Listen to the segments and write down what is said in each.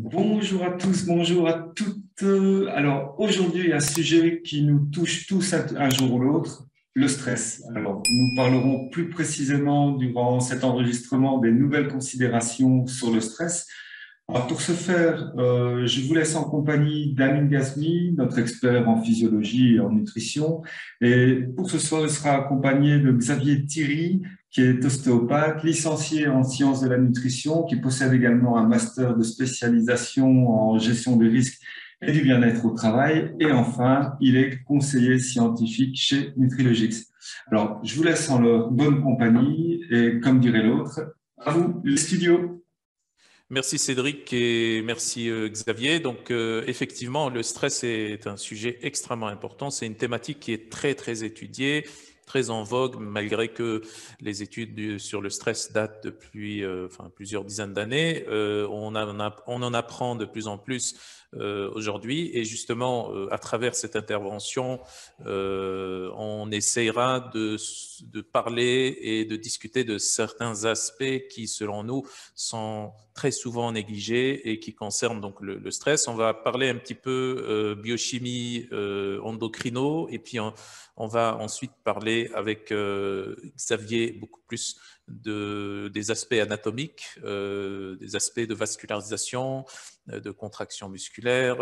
Bonjour à tous, bonjour à toutes. Alors aujourd'hui, il y a un sujet qui nous touche tous un jour ou l'autre, le stress. Alors nous parlerons plus précisément durant cet enregistrement des nouvelles considérations sur le stress. Alors pour ce faire, euh, je vous laisse en compagnie d'Amine Gasmi, notre expert en physiologie et en nutrition. Et pour ce soir, il sera accompagné de Xavier Thierry, qui est ostéopathe, licencié en sciences de la nutrition, qui possède également un master de spécialisation en gestion des risques et du bien-être au travail. Et enfin, il est conseiller scientifique chez Nutrilogix. Alors, je vous laisse en leur bonne compagnie et comme dirait l'autre, à vous les studios. Merci Cédric et merci euh, Xavier. Donc euh, effectivement, le stress est un sujet extrêmement important. C'est une thématique qui est très très étudiée très en vogue, malgré que les études sur le stress datent depuis euh, enfin, plusieurs dizaines d'années. Euh, on, on, en apprend de plus en plus euh, aujourd'hui. Et justement, à travers cette intervention, on essaiera de, de, parler et de discuter de certains aspects qui, selon nous, sont très souvent négligés et qui concernent donc le, le stress. On va parler un petit peu biochimie endocrino et puis en, on va ensuite parler avec euh, Xavier beaucoup plus des aspects anatomiques, euh, des aspects de vascularisation, euh, de contraction musculaire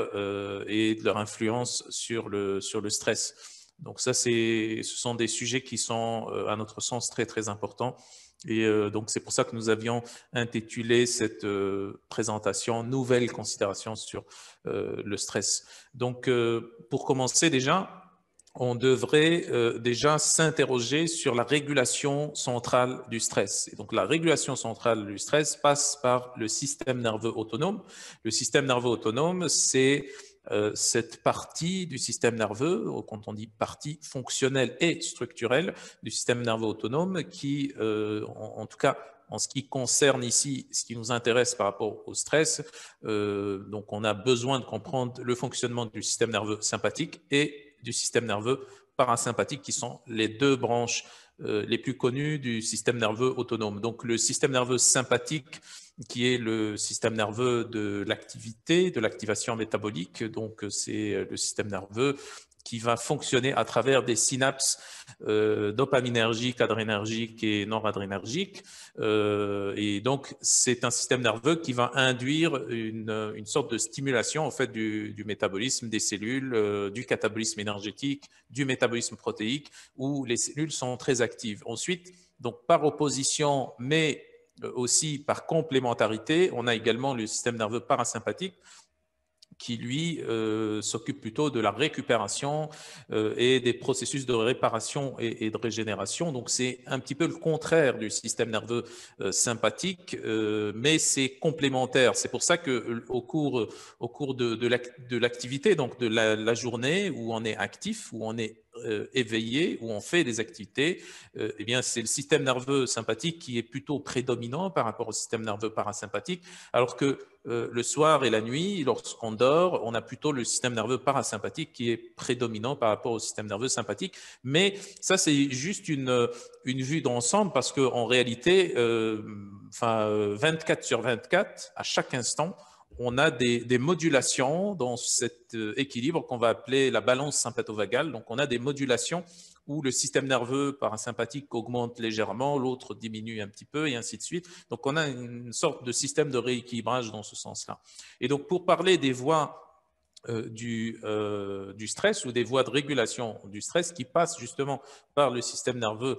et de leur influence sur le, sur le stress. Donc ça, ce sont des sujets qui sont, à notre sens, très très importants. Et donc, c'est pour ça que nous avions intitulé cette présentation Nouvelles considérations sur le stress. Donc, pour commencer déjà, on devrait euh, déjà s'interroger sur la régulation centrale du stress. Et donc la régulation centrale du stress passe par le système nerveux autonome. Le système nerveux autonome, c'est euh, cette partie du système nerveux, quand on dit partie fonctionnelle et structurelle du système nerveux autonome, qui, euh, en, tout cas, en ce qui concerne ici ce qui nous intéresse par rapport au stress, donc on a besoin de comprendre le fonctionnement du système nerveux sympathique et du système nerveux parasympathique, qui sont les deux branches euh, les plus connues du système nerveux autonome. Donc le système nerveux sympathique, qui est le système nerveux de l'activité, de l'activation métabolique. Donc, c'est euh, le système nerveux qui va fonctionner à travers des synapses euh, dopaminergiques, adrénergiques et noradrénergiques. Euh, et donc, c'est un système nerveux qui va induire une, sorte de stimulation en fait du, métabolisme des cellules, euh, du catabolisme énergétique, du métabolisme protéique, où les cellules sont très actives. Ensuite, donc par opposition, mais euh, aussi par complémentarité, on a également le système nerveux parasympathique qui lui euh, s'occupe plutôt de la récupération euh, et des processus de réparation et, de régénération. Donc c'est un petit peu le contraire du système nerveux euh, sympathique, mais c'est complémentaire. C'est pour ça que au cours, au cours de, de l'activité, donc de la, la journée où on est actif, où on est euh, éveillé, où on fait des activités, euh, eh bien c'est le système nerveux sympathique qui est plutôt prédominant par rapport au système nerveux parasympathique, alors que euh, le soir et la nuit, lorsqu'on dort, on a plutôt le système nerveux parasympathique qui est prédominant par rapport au système nerveux sympathique. Mais ça, c'est juste une, une vue d'ensemble parce qu'en réalité, enfin, 24 sur 24, à chaque instant, on a des, modulations dans cet euh, équilibre qu'on va appeler la balance sympathovagale. Donc, on a des modulations où le système nerveux parasympathique augmente légèrement, l'autre diminue un petit peu, et ainsi de suite. Donc, on a une sorte de système de rééquilibrage dans ce sens-là. Et donc, pour parler des voies euh, euh, du, stress ou des voies de régulation du stress qui passent justement par le système nerveux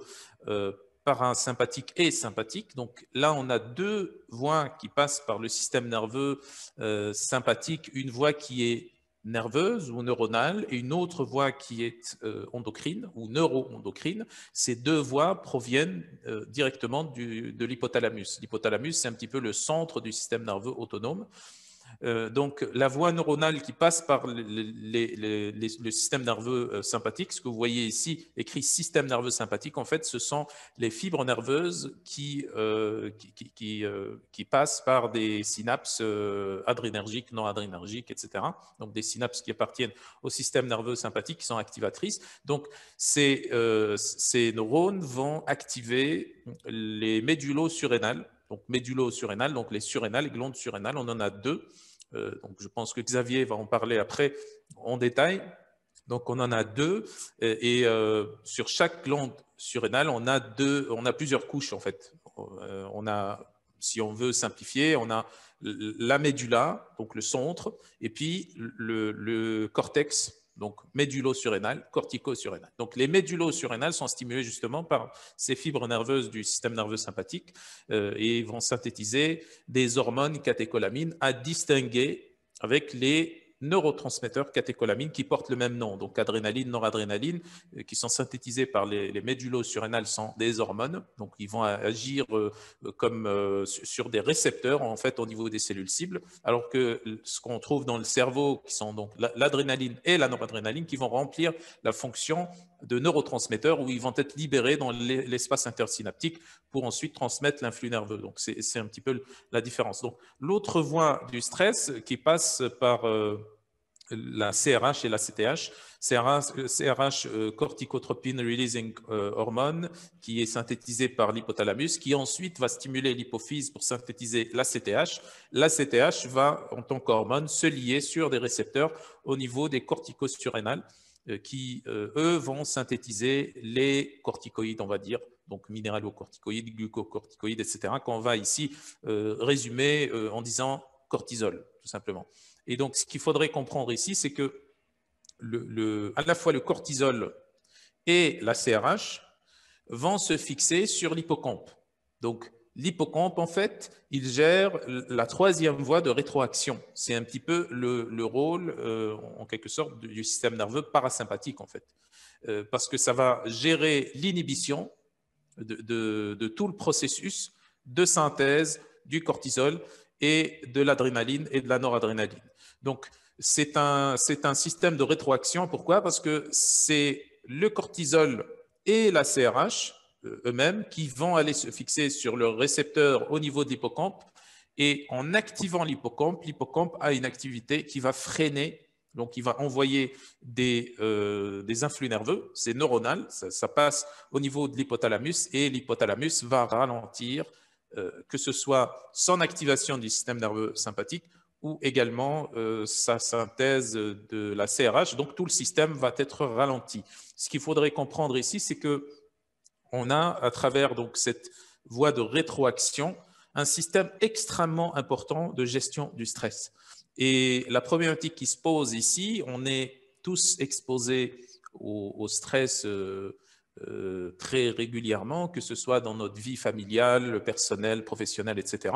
sympathique et sympathique. Donc là, on a deux voies qui passent par le système nerveux euh, sympathique, une voie qui est nerveuse ou neuronale et une autre voie qui est euh, endocrine ou neuroendocrine. Ces deux voies proviennent euh, directement du, de l'hypothalamus. L'hypothalamus, c'est un petit peu le centre du système nerveux autonome. Euh, donc, la voie neuronale qui passe par le système nerveux euh, sympathique, ce que vous voyez ici écrit système nerveux sympathique, en fait, ce sont les fibres nerveuses qui, euh, qui, passent par des synapses adrénergiques, non adrénergiques, etc. Donc, des synapses qui appartiennent au système nerveux sympathique, qui sont activatrices. Donc, ces, neurones vont activer les médulos surrénales donc médulo surrénale donc les surrénales, les glandes surrénales. On en a deux. Euh, donc je pense que Xavier va en parler après en détail. Donc on en a deux et, euh, sur chaque glande surrénale, on a deux, on a plusieurs couches en fait. Euh, on a, si on veut simplifier, on a la médula, donc le centre, et puis le cortex donc cortico corticosurrénales. Donc les médullosurrénales sont stimulées justement par ces fibres nerveuses du système nerveux sympathique euh, et vont synthétiser des hormones catécholamines à distinguer avec les neurotransmetteurs catécholamines qui portent le même nom, donc adrénaline, noradrénaline, euh, qui sont synthétisés par les, les surrénales sont des hormones, donc ils vont agir euh, euh, comme sur des récepteurs en fait au niveau des cellules cibles, alors que ce qu'on trouve dans le cerveau, qui sont donc l'adrénaline et la noradrénaline, qui vont remplir la fonction de neurotransmetteurs où ils vont être libérés dans l'espace intersynaptique pour ensuite transmettre l'influx nerveux. Donc, c'est un petit peu la différence. Donc, l'autre voie du stress qui passe par euh, la CRH et la CTH, CRH, euh, corticotropine releasing euh, hormone, qui est synthétisée par l'hypothalamus, qui ensuite va stimuler l'hypophyse pour synthétiser la CTH. La CTH va, en tant qu'hormone, se lier sur des récepteurs au niveau des surrénales. Euh, qui, euh, eux, vont synthétiser les corticoïdes, on va dire, donc minéralocorticoïdes, glucocorticoïdes, etc., qu'on va ici euh, résumer en disant cortisol, tout simplement. Et donc, ce qu'il faudrait comprendre ici, c'est que à la fois le cortisol et la CRH vont se fixer sur l'hippocampe. Donc, L'hippocampe, en fait, il gère la troisième voie de rétroaction. C'est un petit peu le, rôle, euh, en quelque sorte, du système nerveux parasympathique, en fait. Euh, parce que ça va gérer l'inhibition de, tout le processus de synthèse du cortisol et de l'adrénaline et de la noradrénaline. Donc, c'est un, un système de rétroaction. Pourquoi Parce que c'est le cortisol et la CRH euh, eux-mêmes qui vont aller se fixer sur leur récepteur au niveau de l'hippocampe. Et en activant l'hippocampe, l'hippocampe a une activité qui va freiner, donc il va envoyer des, euh, des influx nerveux, c'est neuronal, ça, passe au niveau de l'hypothalamus et l'hypothalamus va ralentir euh, que ce soit son activation du système nerveux sympathique ou également sa synthèse de la CRH. Donc tout le système va être ralenti. Ce qu'il faudrait comprendre ici, c'est que on a, à travers donc cette voie de rétroaction, un système extrêmement important de gestion du stress. Et la problématique qui se pose ici, on est tous exposés au, stress euh, euh, très régulièrement, que ce soit dans notre vie familiale, personnelle, professionnelle, etc.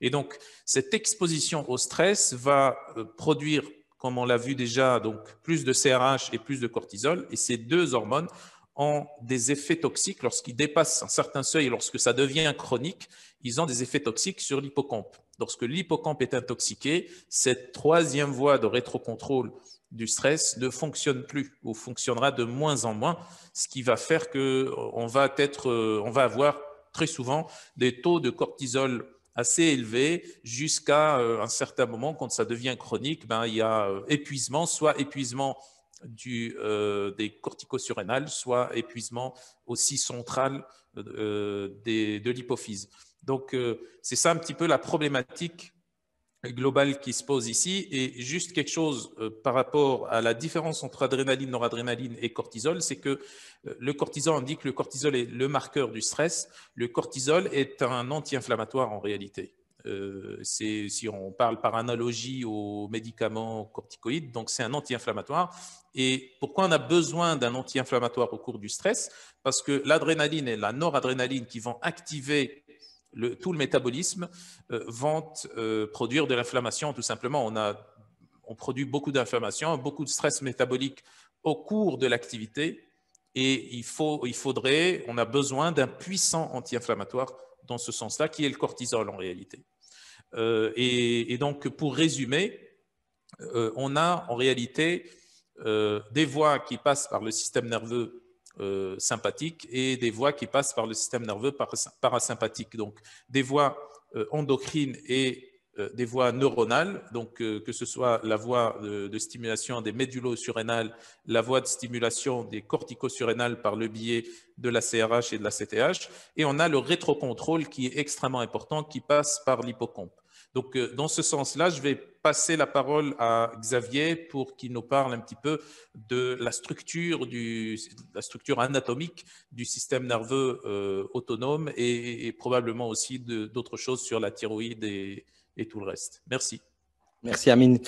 Et donc, cette exposition au stress va euh, produire, comme on l'a vu déjà, donc plus de CRH et plus de cortisol. Et ces deux hormones ont des effets toxiques lorsqu'ils dépassent un certain seuil, et lorsque ça devient chronique, ils ont des effets toxiques sur l'hippocampe. Lorsque l'hippocampe est intoxiqué, cette troisième voie de rétrocontrôle du stress ne fonctionne plus ou fonctionnera de moins en moins, ce qui va faire qu'on euh, va euh, va avoir très souvent des taux de cortisol assez élevés jusqu'à euh, un certain moment quand ça devient chronique, ben, il y a épuisement, soit épuisement du, euh, des corticosurrénales, soit épuisement aussi central euh, des, de l'hypophyse. Donc, euh, c'est ça un petit peu la problématique globale qui se pose ici. Et juste quelque chose euh, par rapport à la différence entre adrénaline, noradrénaline et cortisol, c'est que le cortisol, indique, dit que le cortisol est le marqueur du stress. Le cortisol est un anti-inflammatoire en réalité. Euh, c'est si on parle par analogie aux médicaments corticoïdes, donc c'est un anti-inflammatoire. Et pourquoi on a besoin d'un anti-inflammatoire au cours du stress Parce que l'adrénaline et la noradrénaline qui vont activer le, tout le métabolisme euh, vont euh, produire de l'inflammation tout simplement. On, a, on produit beaucoup d'inflammation, beaucoup de stress métabolique au cours de l'activité. Et il, faut, il faudrait, on a besoin d'un puissant anti-inflammatoire dans ce sens-là, qui est le cortisol en réalité. Euh, et, donc, pour résumer, euh, on a en réalité euh, des voies qui passent par le système nerveux sympathique et des voies qui passent par le système nerveux parasympathique. Donc, des voies endocrines et des voies neuronales, donc que ce soit la voie de, stimulation des médulosurrénales, la voie de stimulation des corticosurrénales par le biais de la CRH et de la CTH, et on a le rétrocontrôle qui est extrêmement important, qui passe par l'hippocampe. Donc, euh, dans ce sens-là, je vais passer la parole à Xavier pour qu'il nous parle un petit peu de la structure, du, la structure anatomique du système nerveux euh, autonome et, probablement aussi d'autres choses sur la thyroïde et, et, tout le reste. Merci. Merci, Amine.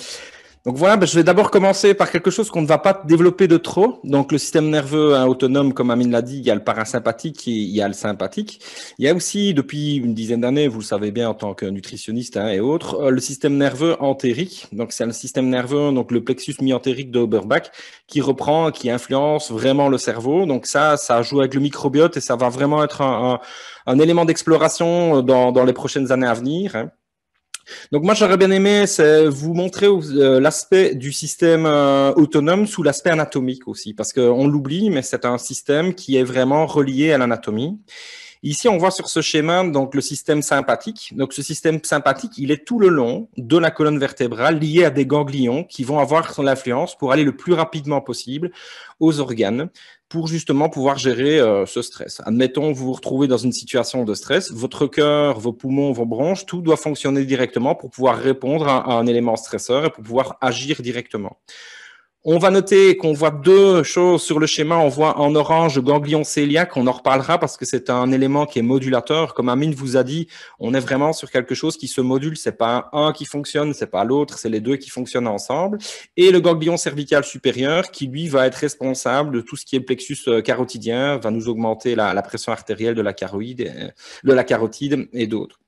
Donc voilà, ben, je vais d'abord commencer par quelque chose qu'on ne va pas développer de trop. Donc le système nerveux hein, autonome, comme Amine l'a dit, il y a le parasympathique et il y a le sympathique. Il y a aussi, depuis une dizaine d'années, vous le savez bien en tant que nutritionniste hein, et autres, euh, le système nerveux entérique. Donc c'est un système nerveux, donc le plexus myentérique de Oberbach, qui reprend, qui influence vraiment le cerveau. Donc ça, ça joue avec le microbiote et ça va vraiment être un, élément d'exploration dans, les prochaines années à venir. Hein. Donc moi j'aurais bien aimé vous montrer euh, l'aspect du système euh, autonome sous l'aspect anatomique aussi, parce qu'on l'oublie, mais c'est un système qui est vraiment relié à l'anatomie. Ici, on voit sur ce schéma donc le système sympathique. Donc ce système sympathique, il est tout le long de la colonne vertébrale lié à des ganglions qui vont avoir son influence pour aller le plus rapidement possible aux organes pour justement pouvoir gérer euh, ce stress. Admettons, vous vous retrouvez dans une situation de stress, votre cœur, vos poumons, vos bronches, tout doit fonctionner directement pour pouvoir répondre à, à un élément stresseur et pour pouvoir agir directement. On va noter qu'on voit deux choses sur le schéma. On voit en orange le ganglion cœliaque. On en reparlera parce que c'est un élément qui est modulateur. Comme Amine vous a dit, on est vraiment sur quelque chose qui se module. C'est pas un qui fonctionne, c'est pas l'autre, c'est les deux qui fonctionnent ensemble. Et le ganglion cervical supérieur qui, lui, va être responsable de tout ce qui est plexus euh, carotidien, va nous augmenter la, pression artérielle de la, euh, de la carotide et d'autres.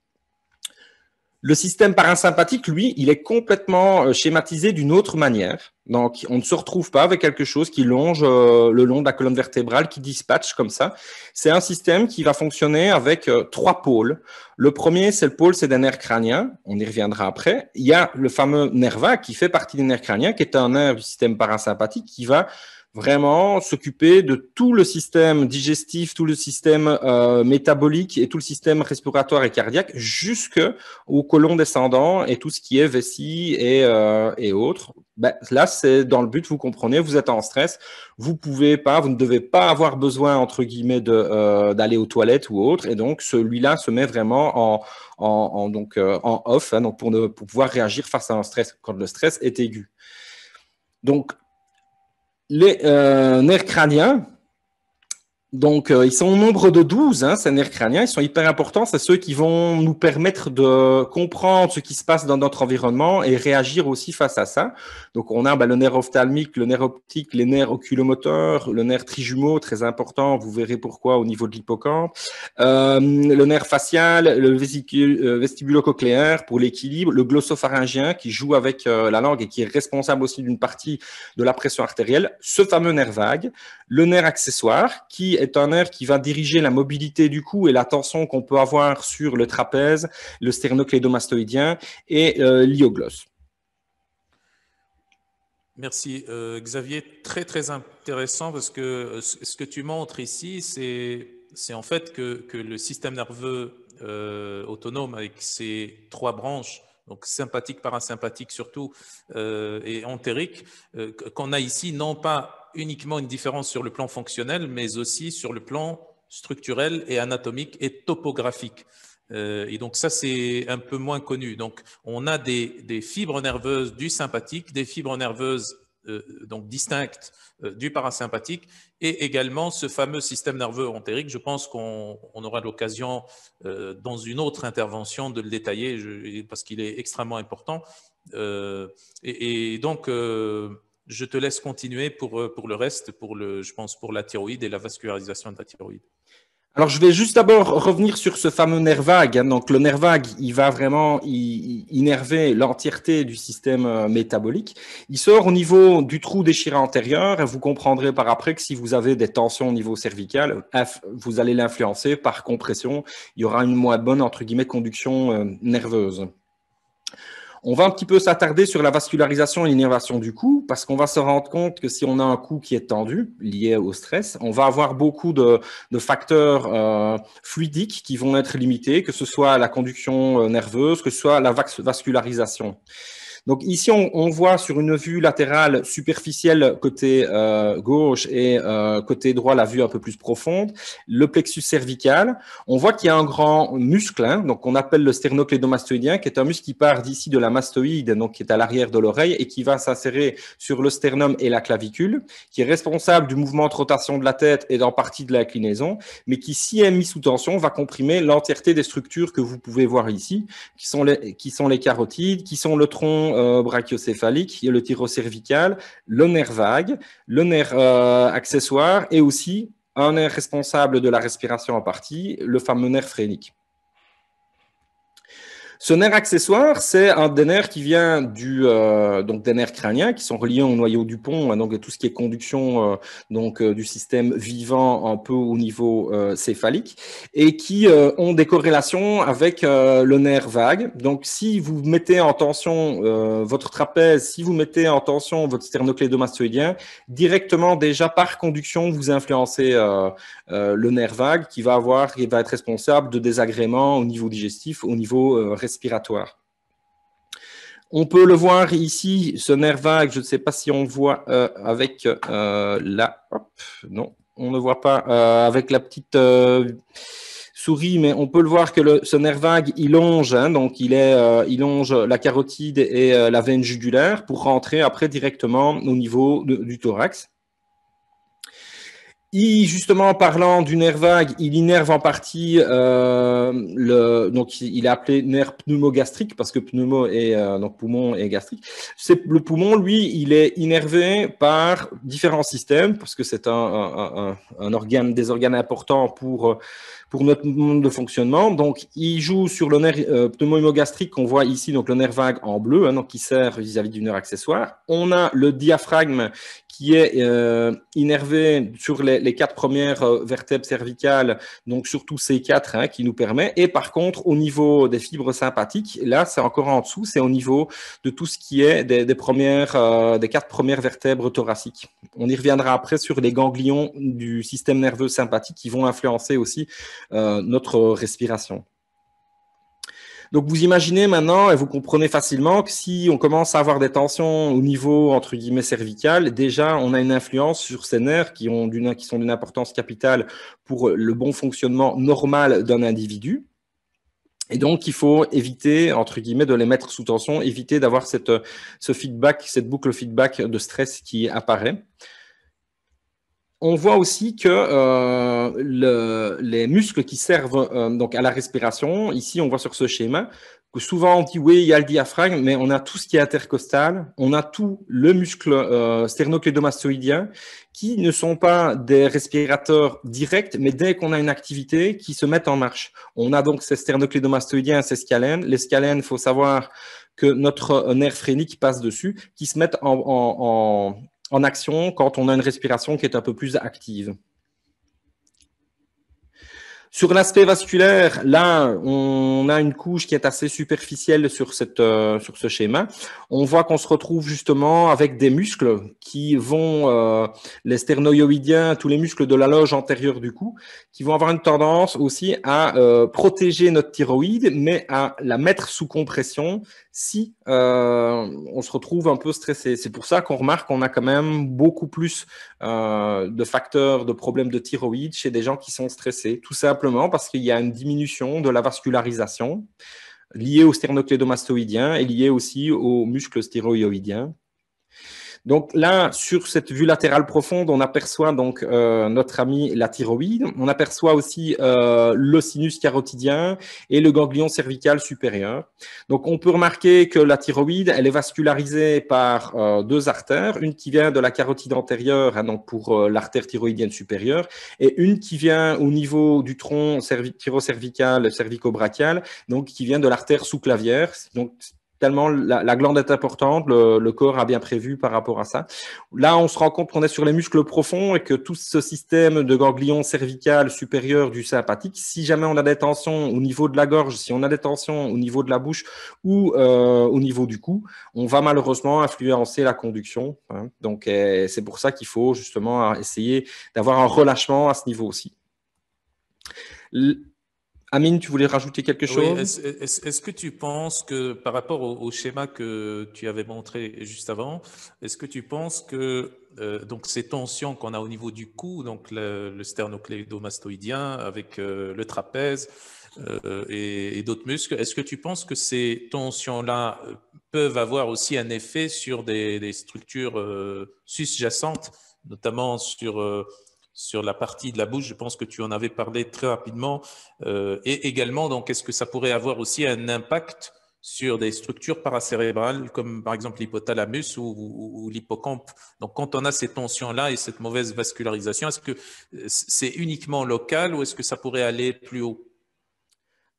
Le système parasympathique, lui, il est complètement euh, schématisé d'une autre manière. Donc, on ne se retrouve pas avec quelque chose qui longe euh, le long de la colonne vertébrale, qui dispatche comme ça. C'est un système qui va fonctionner avec euh, trois pôles. Le premier, c'est le pôle, c'est des nerfs crâniens. On y reviendra après. Il y a le fameux nerva qui fait partie des nerfs crâniens, qui est un nerf du système parasympathique qui va vraiment s'occuper de tout le système digestif, tout le système euh, métabolique et tout le système respiratoire et cardiaque jusque au côlon descendant et tout ce qui est vessie et, euh, et autres. Ben, là, c'est dans le but, vous comprenez, vous êtes en stress, vous pouvez pas, vous ne devez pas avoir besoin, entre guillemets, euh, d'aller euh, aux toilettes ou autre. Et donc, celui-là se met vraiment en, en, en donc, euh, en off hein, donc pour, ne, pour pouvoir réagir face à un stress quand le stress est aigu. Donc, les euh, nerfs crâniens, donc, euh, ils sont au nombre de 12, ces nerfs crâniens. Ils sont hyper importants. C'est ceux qui vont nous permettre de comprendre ce qui se passe dans notre environnement et réagir aussi face à ça. Donc, on a bah, le nerf ophtalmique, le nerf optique, les nerfs oculomoteurs, le nerf trijumeau, très important. Vous verrez pourquoi au niveau de l'hippocampe. Euh, le nerf facial, le euh, vestibulo cochléaire pour l'équilibre, le glossopharyngien qui joue avec la langue et qui est responsable aussi d'une partie de la pression artérielle. Ce fameux nerf vague, le nerf accessoire qui est un nerf qui va diriger la mobilité du cou et la tension qu'on peut avoir sur le trapèze, le sternoclédomastoïdien et euh, l'iogloss. Merci euh, Xavier, très très intéressant parce que euh, ce que tu montres ici, c'est en fait que, que, le système nerveux autonome avec ses trois branches donc sympathique, parasympathique surtout, euh, et entérique, euh, qu'on a ici non pas uniquement une différence sur le plan fonctionnel, mais aussi sur le plan structurel et anatomique et topographique. Euh, et donc ça, c'est un peu moins connu. Donc on a des, des fibres nerveuses du sympathique, des fibres nerveuses donc distinctes du parasympathique, et également ce fameux système nerveux entérique. Je pense qu'on aura l'occasion, euh, dans une autre intervention, de le détailler parce qu'il est extrêmement important. Euh, et, donc, euh, je te laisse continuer pour, pour le reste, pour le, je pense pour la thyroïde et la vascularisation de la thyroïde. Alors, je vais juste d'abord revenir sur ce fameux nerf vague. Hein. Donc, le nerf vague, il va vraiment innerver l'entièreté du système euh, métabolique. Il sort au niveau du trou déchiré antérieur. vous comprendrez par après que si vous avez des tensions au niveau cervical, vous allez l'influencer par compression. Il y aura une moins bonne, entre guillemets, conduction euh, nerveuse. On va un petit peu s'attarder sur la vascularisation et l'innervation du cou, parce qu'on va se rendre compte que si on a un cou qui est tendu, lié au stress, on va avoir beaucoup de, facteurs euh, fluidiques qui vont être limités, que ce soit la conduction euh, nerveuse, que ce soit la vascularisation. Donc ici, on, voit sur une vue latérale superficielle côté euh, gauche et euh, côté droit, la vue un peu plus profonde, le plexus cervical. On voit qu'il y a un grand muscle, hein, donc on appelle le sternoclédomastoïdien, qui est un muscle qui part d'ici de la mastoïde, donc qui est à l'arrière de l'oreille, et qui va s'insérer sur le sternum et la clavicule, qui est responsable du mouvement de rotation de la tête et d'en partie de l'inclinaison, mais qui, si est mis sous tension, va comprimer l'entièreté des structures que vous pouvez voir ici, qui sont les, qui sont les carotides, qui sont le tronc, euh, brachiocéphalique, il y a le cervical, le nerf vague, le nerf euh, accessoire et aussi un nerf responsable de la respiration en partie, le fameux nerf phrénique. Ce nerf accessoire, c'est un des nerfs qui vient du euh, donc des nerfs crâniens qui sont reliés au noyau du pont, hein, donc tout ce qui est conduction euh, donc euh, du système vivant un peu au niveau céphalique et qui ont des corrélations avec le nerf vague. Donc si vous mettez en tension votre trapèze, si vous mettez en tension votre sternoclédomastoïdien, directement déjà par conduction vous influencez le nerf vague qui va avoir qui va être responsable de désagréments au niveau digestif, au niveau respiratoire respiratoire. On peut le voir ici, ce nerf vague, je ne sais pas si on voit euh, avec euh, la... non, on ne voit pas euh, avec la petite souris, mais on peut le voir que ce nerf vague, il longe, hein, donc il, est, il longe la carotide et la veine jugulaire pour rentrer après directement au niveau du thorax. Il, justement, en parlant du nerf vague, il innerve en partie euh, le. Donc, il est appelé nerf pneumogastrique parce que pneumo est euh, donc poumon et gastrique. C'est le poumon, lui, il est innervé par différents systèmes parce que c'est un, organe, des organes importants pour pour notre monde de fonctionnement. Donc, il joue sur le nerf euh, pneumogastrique qu'on voit ici, donc le nerf vague en bleu, hein, donc qui sert vis-à-vis -vis du nerf accessoire. On a le diaphragme qui est euh, innervé sur les, quatre premières euh, vertèbres cervicales, donc surtout ces quatre hein, qui nous permet. Et par contre, au niveau des fibres sympathiques, là, c'est encore en dessous, c'est au niveau de tout ce qui est des, premières, euh, des quatre premières vertèbres thoraciques. On y reviendra après sur les ganglions du système nerveux sympathique qui vont influencer aussi notre respiration. Donc vous imaginez maintenant et vous comprenez facilement que si on commence à avoir des tensions au niveau entre guillemets cervical, déjà on a une influence sur ces nerfs qui, ont qui sont d'une importance capitale pour le bon fonctionnement normal d'un individu. Et donc, il faut éviter, entre guillemets, de les mettre sous tension, éviter d'avoir ce feedback, cette boucle feedback de stress qui apparaît on voit aussi que euh, les muscles qui servent euh, donc à la respiration, ici on voit sur ce schéma que souvent on dit oui, il y a le diaphragme, mais on a tout ce qui est intercostal, on a tout le muscle euh, sternocleidomastoïdien qui ne sont pas des respirateurs directs, mais dès qu'on a une activité, qui se mettent en marche. On a donc ces sternocleidomastoïdiens, ces scalènes. Les scalènes, faut savoir que notre euh, nerf phrénique passe dessus, qui se mettent en en action quand on a une respiration qui est un peu plus active. Sur l'aspect vasculaire, là, on a une couche qui est assez superficielle sur, cette, euh, sur ce schéma. On voit qu'on se retrouve justement avec des muscles qui vont, euh, les sternoïoïdiens, tous les muscles de la loge antérieure du cou, qui vont avoir une tendance aussi à euh, protéger notre thyroïde, mais à la mettre sous compression si euh, on se retrouve un peu stressé. C'est pour ça qu'on remarque qu'on a quand même beaucoup plus euh, de facteurs de problèmes de thyroïde chez des gens qui sont stressés, tout simplement parce qu'il y a une diminution de la vascularisation liée au sternoclédomastoïdien et liée aussi au muscle stéroïoïdien. Donc là, sur cette vue latérale profonde, on aperçoit donc euh, notre ami la thyroïde, on aperçoit aussi euh, le sinus carotidien et le ganglion cervical supérieur. Donc on peut remarquer que la thyroïde, elle est vascularisée par euh, deux artères, une qui vient de la carotide antérieure, hein, donc pour l'artère thyroïdienne supérieure, et une qui vient au niveau du tronc thyro-cervical, cervico-brachial, donc qui vient de l'artère sous-clavière, donc tellement la, glande est importante, le, corps a bien prévu par rapport à ça. Là, on se rend compte qu'on est sur les muscles profonds et que tout ce système de ganglion cervical supérieur du sympathique, si jamais on a des tensions au niveau de la gorge, si on a des tensions au niveau de la bouche ou euh, au niveau du cou, on va malheureusement influencer la conduction. Hein. Donc, c'est pour ça qu'il faut justement essayer d'avoir un relâchement à ce niveau aussi. Amine, tu voulais rajouter quelque chose Est-ce que tu penses que, par rapport au, schéma que tu avais montré juste avant, est-ce que tu penses que euh, donc ces tensions qu'on a au niveau du cou, donc le, sternocleidomastoïdien avec euh, le trapèze euh, et, d'autres muscles, est-ce que tu penses que ces tensions-là peuvent avoir aussi un effet sur des, des structures susjacentes, notamment sur sur la partie de la bouche. Je pense que tu en avais parlé très rapidement. Euh, et également, donc, est-ce que ça pourrait avoir aussi un impact sur des structures paracérébrales, comme par exemple l'hypothalamus ou, ou l'hippocampe. Donc, quand on a ces tensions-là et cette mauvaise vascularisation, est-ce que euh, c'est uniquement local ou est-ce que ça pourrait aller plus haut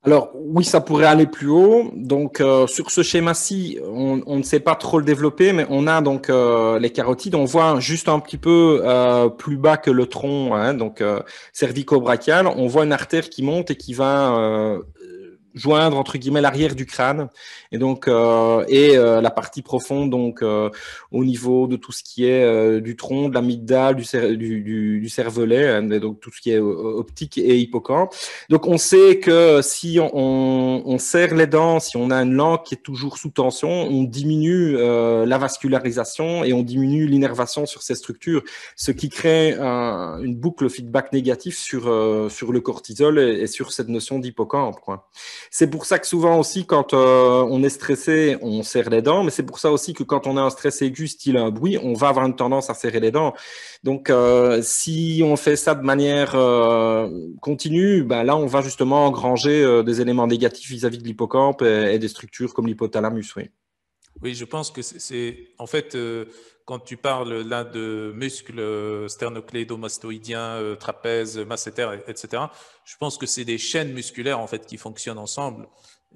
alors oui, ça pourrait aller plus haut. Donc euh, sur ce schéma-ci, on, ne sait pas trop le développer, mais on a donc euh, les carotides. On voit juste un petit peu euh, plus bas que le tronc, hein, donc cervico-brachial. On voit une artère qui monte et qui va joindre entre guillemets l'arrière du crâne et donc euh, et euh, la partie profonde donc euh, au niveau de tout ce qui est du tronc de l'amygdale du, du, du, cervelet hein, donc tout ce qui est optique et hippocampe donc on sait que si on, on, serre les dents si on a une langue qui est toujours sous tension on diminue la vascularisation et on diminue l'innervation sur ces structures ce qui crée une boucle feedback négatif sur sur le cortisol et, et sur cette notion d'hippocampe quoi. C'est pour ça que souvent aussi, quand euh, on est stressé, on serre les dents, mais c'est pour ça aussi que quand on a un stress aigu, style un bruit, on va avoir une tendance à serrer les dents. Donc, euh, si on fait ça de manière euh, continue, ben là, on va justement engranger des éléments négatifs vis-à-vis de l'hippocampe et, des structures comme l'hypothalamus. Oui. oui, je pense que c'est en fait quand tu parles là de muscles euh, sternoclédomastoïdiens, euh, trapèze, masséter, etc., je pense que c'est des chaînes musculaires en fait qui fonctionnent ensemble.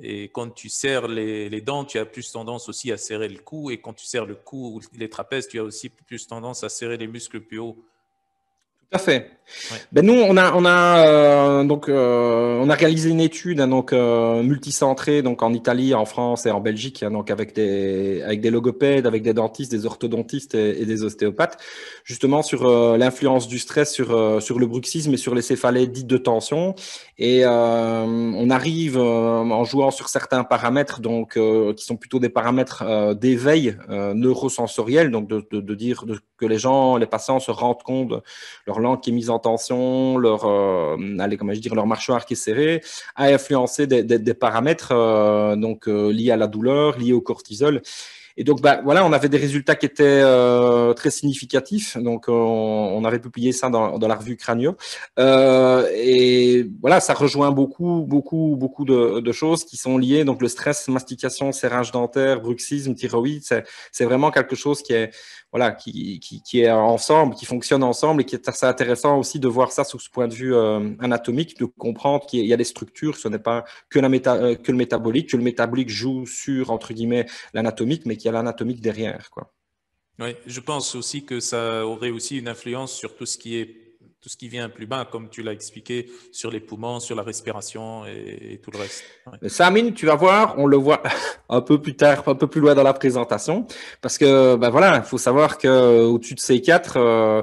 Et quand tu serres les, les, dents, tu as plus tendance aussi à serrer le cou. Et quand tu serres le cou ou les trapèzes, tu as aussi plus tendance à serrer les muscles plus haut. Tout à fait. Ben nous, on a, on a euh, donc euh, on a réalisé une étude hein, donc euh, multicentrée donc en Italie, en France et en Belgique hein, donc avec des avec des logopèdes, avec des dentistes, des orthodontistes et, des ostéopathes, justement sur l'influence du stress sur sur le bruxisme et sur les céphalées dites de tension. Et on arrive en jouant sur certains paramètres donc qui sont plutôt des paramètres d'éveil neurosensoriel, donc de, de, dire que les gens, les patients se rendent compte leur langue qui est mise en leur, marche euh, allez, comment qui est serrée, a influencé des, paramètres euh, donc, euh, liés à la douleur, liés au cortisol. Et donc, bah, voilà, on avait des résultats qui étaient euh, très significatifs. Donc, euh, on, avait publié ça dans, dans la revue Cranio. Euh, et voilà, ça rejoint beaucoup, beaucoup, beaucoup de, choses qui sont liées. Donc, le stress, mastication, serrage dentaire, bruxisme, thyroïde, c'est vraiment quelque chose qui est, voilà, qui, qui, qui, est ensemble, qui fonctionne ensemble et qui est assez intéressant aussi de voir ça sous ce point de vue anatomique, de comprendre qu'il y a des structures. Ce n'est pas que, la que le métabolique, que le métabolique joue sur entre guillemets l'anatomique, mais qui qu'il y l'anatomique derrière. Quoi. Oui, je pense aussi que ça aurait aussi une influence sur tout ce qui est tout ce qui vient plus bas, comme tu l'as expliqué, sur les poumons, sur la respiration et, tout le reste. Ouais. Samine, tu vas voir, on le voit un peu plus tard, un peu plus loin dans la présentation, parce que ben voilà, il faut savoir que au-dessus de C4, euh,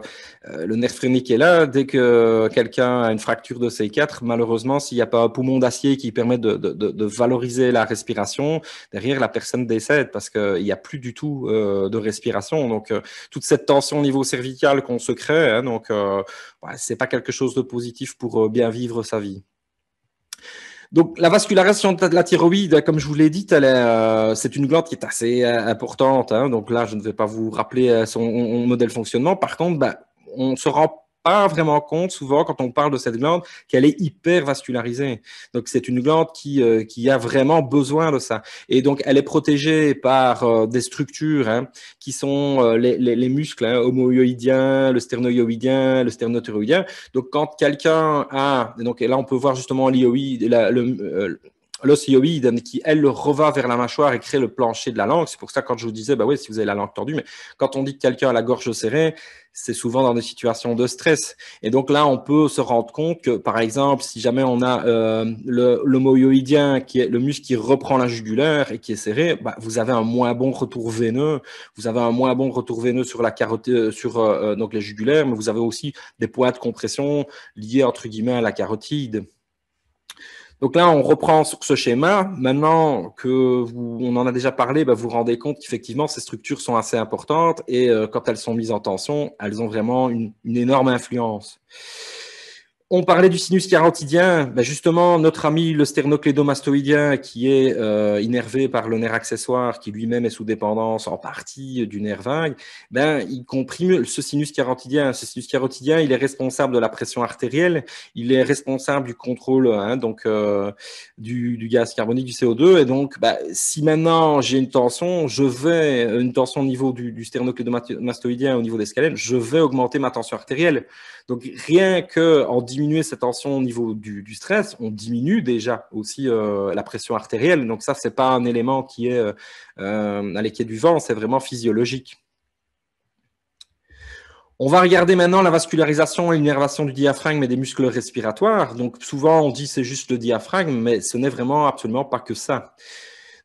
euh, le nerf phrénique est là. Dès que quelqu'un a une fracture de C4, malheureusement, s'il n'y a pas un poumon d'acier qui permet de, valoriser la respiration, derrière la personne décède parce qu'il n'y a plus du tout euh, de respiration. Donc toute cette tension au niveau cervical qu'on se crée, hein, donc bah, ce pas quelque chose de positif pour euh, bien vivre sa vie. Donc la vascularisation de la thyroïde, comme je vous l'ai dit, euh, c'est une glande qui est assez euh, importante. Hein. donc là, je ne vais pas vous rappeler son modèle fonctionnement. Par contre, bah, on se rend pas vraiment compte souvent quand on parle de cette glande qu'elle est hyper vascularisée. Donc c'est une glande qui, euh, qui a vraiment besoin de ça. Et donc elle est protégée par euh, des structures hein, qui sont euh, les, muscles hein, le sternoioïdien, le sternothyroïdien. Donc quand quelqu'un a, donc là on peut voir justement l'ioïde, le, l'osioïde qui, elle, le revint vers la mâchoire et crée le plancher de la langue. C'est pour ça, quand je vous disais, bah oui, si vous avez la langue tordue, mais quand on dit que quelqu'un a la gorge serrée, c'est souvent dans des situations de stress. Et donc là, on peut se rendre compte que, par exemple, si jamais on a euh, le, qui est le muscle qui reprend la jugulaire et qui est serré, bah, vous avez un moins bon retour veineux, vous avez un moins bon retour veineux sur la carotide, euh, sur euh, les jugulaires, mais vous avez aussi des points de compression liés entre guillemets à la carotide. Donc là, on reprend sur ce schéma. Maintenant que vous, on en a déjà parlé, bah, vous vous rendez compte qu'effectivement, ces structures sont assez importantes et euh, quand elles sont mises en tension, elles ont vraiment une, une énorme influence. On parlait du sinus carotidien. Ben, justement, notre ami le sternoclédomastoïdien qui est euh, innervé par le nerf accessoire, qui lui-même est sous dépendance en partie du nerf vague, ben, il comprime ce sinus carotidien. Ce sinus carotidien, il est responsable de la pression artérielle, il est responsable du contrôle hein, donc, euh, du, gaz carbonique, du CO2. Et donc, ben, si maintenant j'ai une tension, je vais, une tension au niveau du, sternoclédomastoïdien, au niveau des scalènes, je vais augmenter ma tension artérielle. Donc rien que en diminuer cette tension au niveau du, stress, on diminue déjà aussi euh, la pression artérielle. Donc ça, c'est pas un élément qui est euh, euh, à l'équilibre du vent, c'est vraiment physiologique. On va regarder maintenant la vascularisation et l'innervation du diaphragme et des muscles respiratoires. Donc souvent on dit c'est juste le diaphragme, mais ce n'est vraiment absolument pas que ça.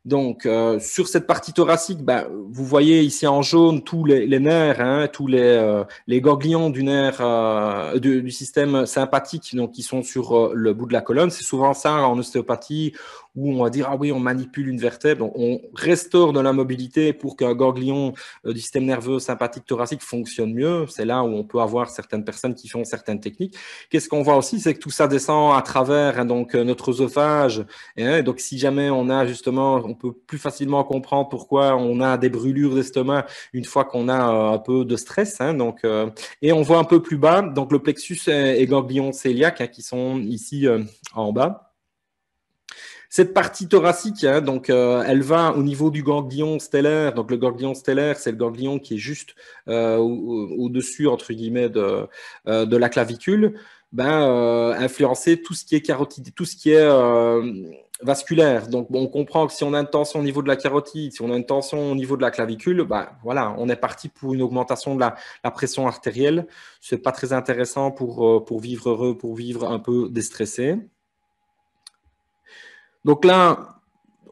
Donc, euh, sur cette partie thoracique, ben, vous voyez ici en jaune tous les, nerfs, hein, tous les, euh, du nerf euh, du, du, système sympathique, donc qui sont sur euh, le bout de la colonne. C'est souvent ça en ostéopathie où on va dire, ah oui, on manipule une vertèbre, on restaure de la mobilité pour qu'un ganglion euh, du système nerveux sympathique thoracique fonctionne mieux. C'est là où on peut avoir certaines personnes qui font certaines techniques. Qu'est-ce qu'on voit aussi, c'est que tout ça descend à travers hein, donc euh, notre oesophage. Hein, donc si jamais on a justement, on peut plus facilement comprendre pourquoi on a des brûlures d'estomac une fois qu'on a euh, un peu de stress. Hein, et on voit un peu plus bas, donc le plexus et, gorglion ganglion qui sont ici en bas. Cette partie thoracique, hein, donc, euh, elle va au niveau du ganglion stellaire. Donc, le ganglion stellaire, c'est le ganglion qui est juste euh, au-dessus, entre guillemets, de, euh, la clavicule, ben, influencer tout ce qui est carotide, tout ce qui est vasculaire. Donc, on comprend que si on a une tension au niveau de la carotide, si on a une tension au niveau de la clavicule, ben, voilà, on est parti pour une augmentation de la, pression artérielle. C'est pas très intéressant pour, pour vivre heureux, pour vivre un peu déstressé. Donc là,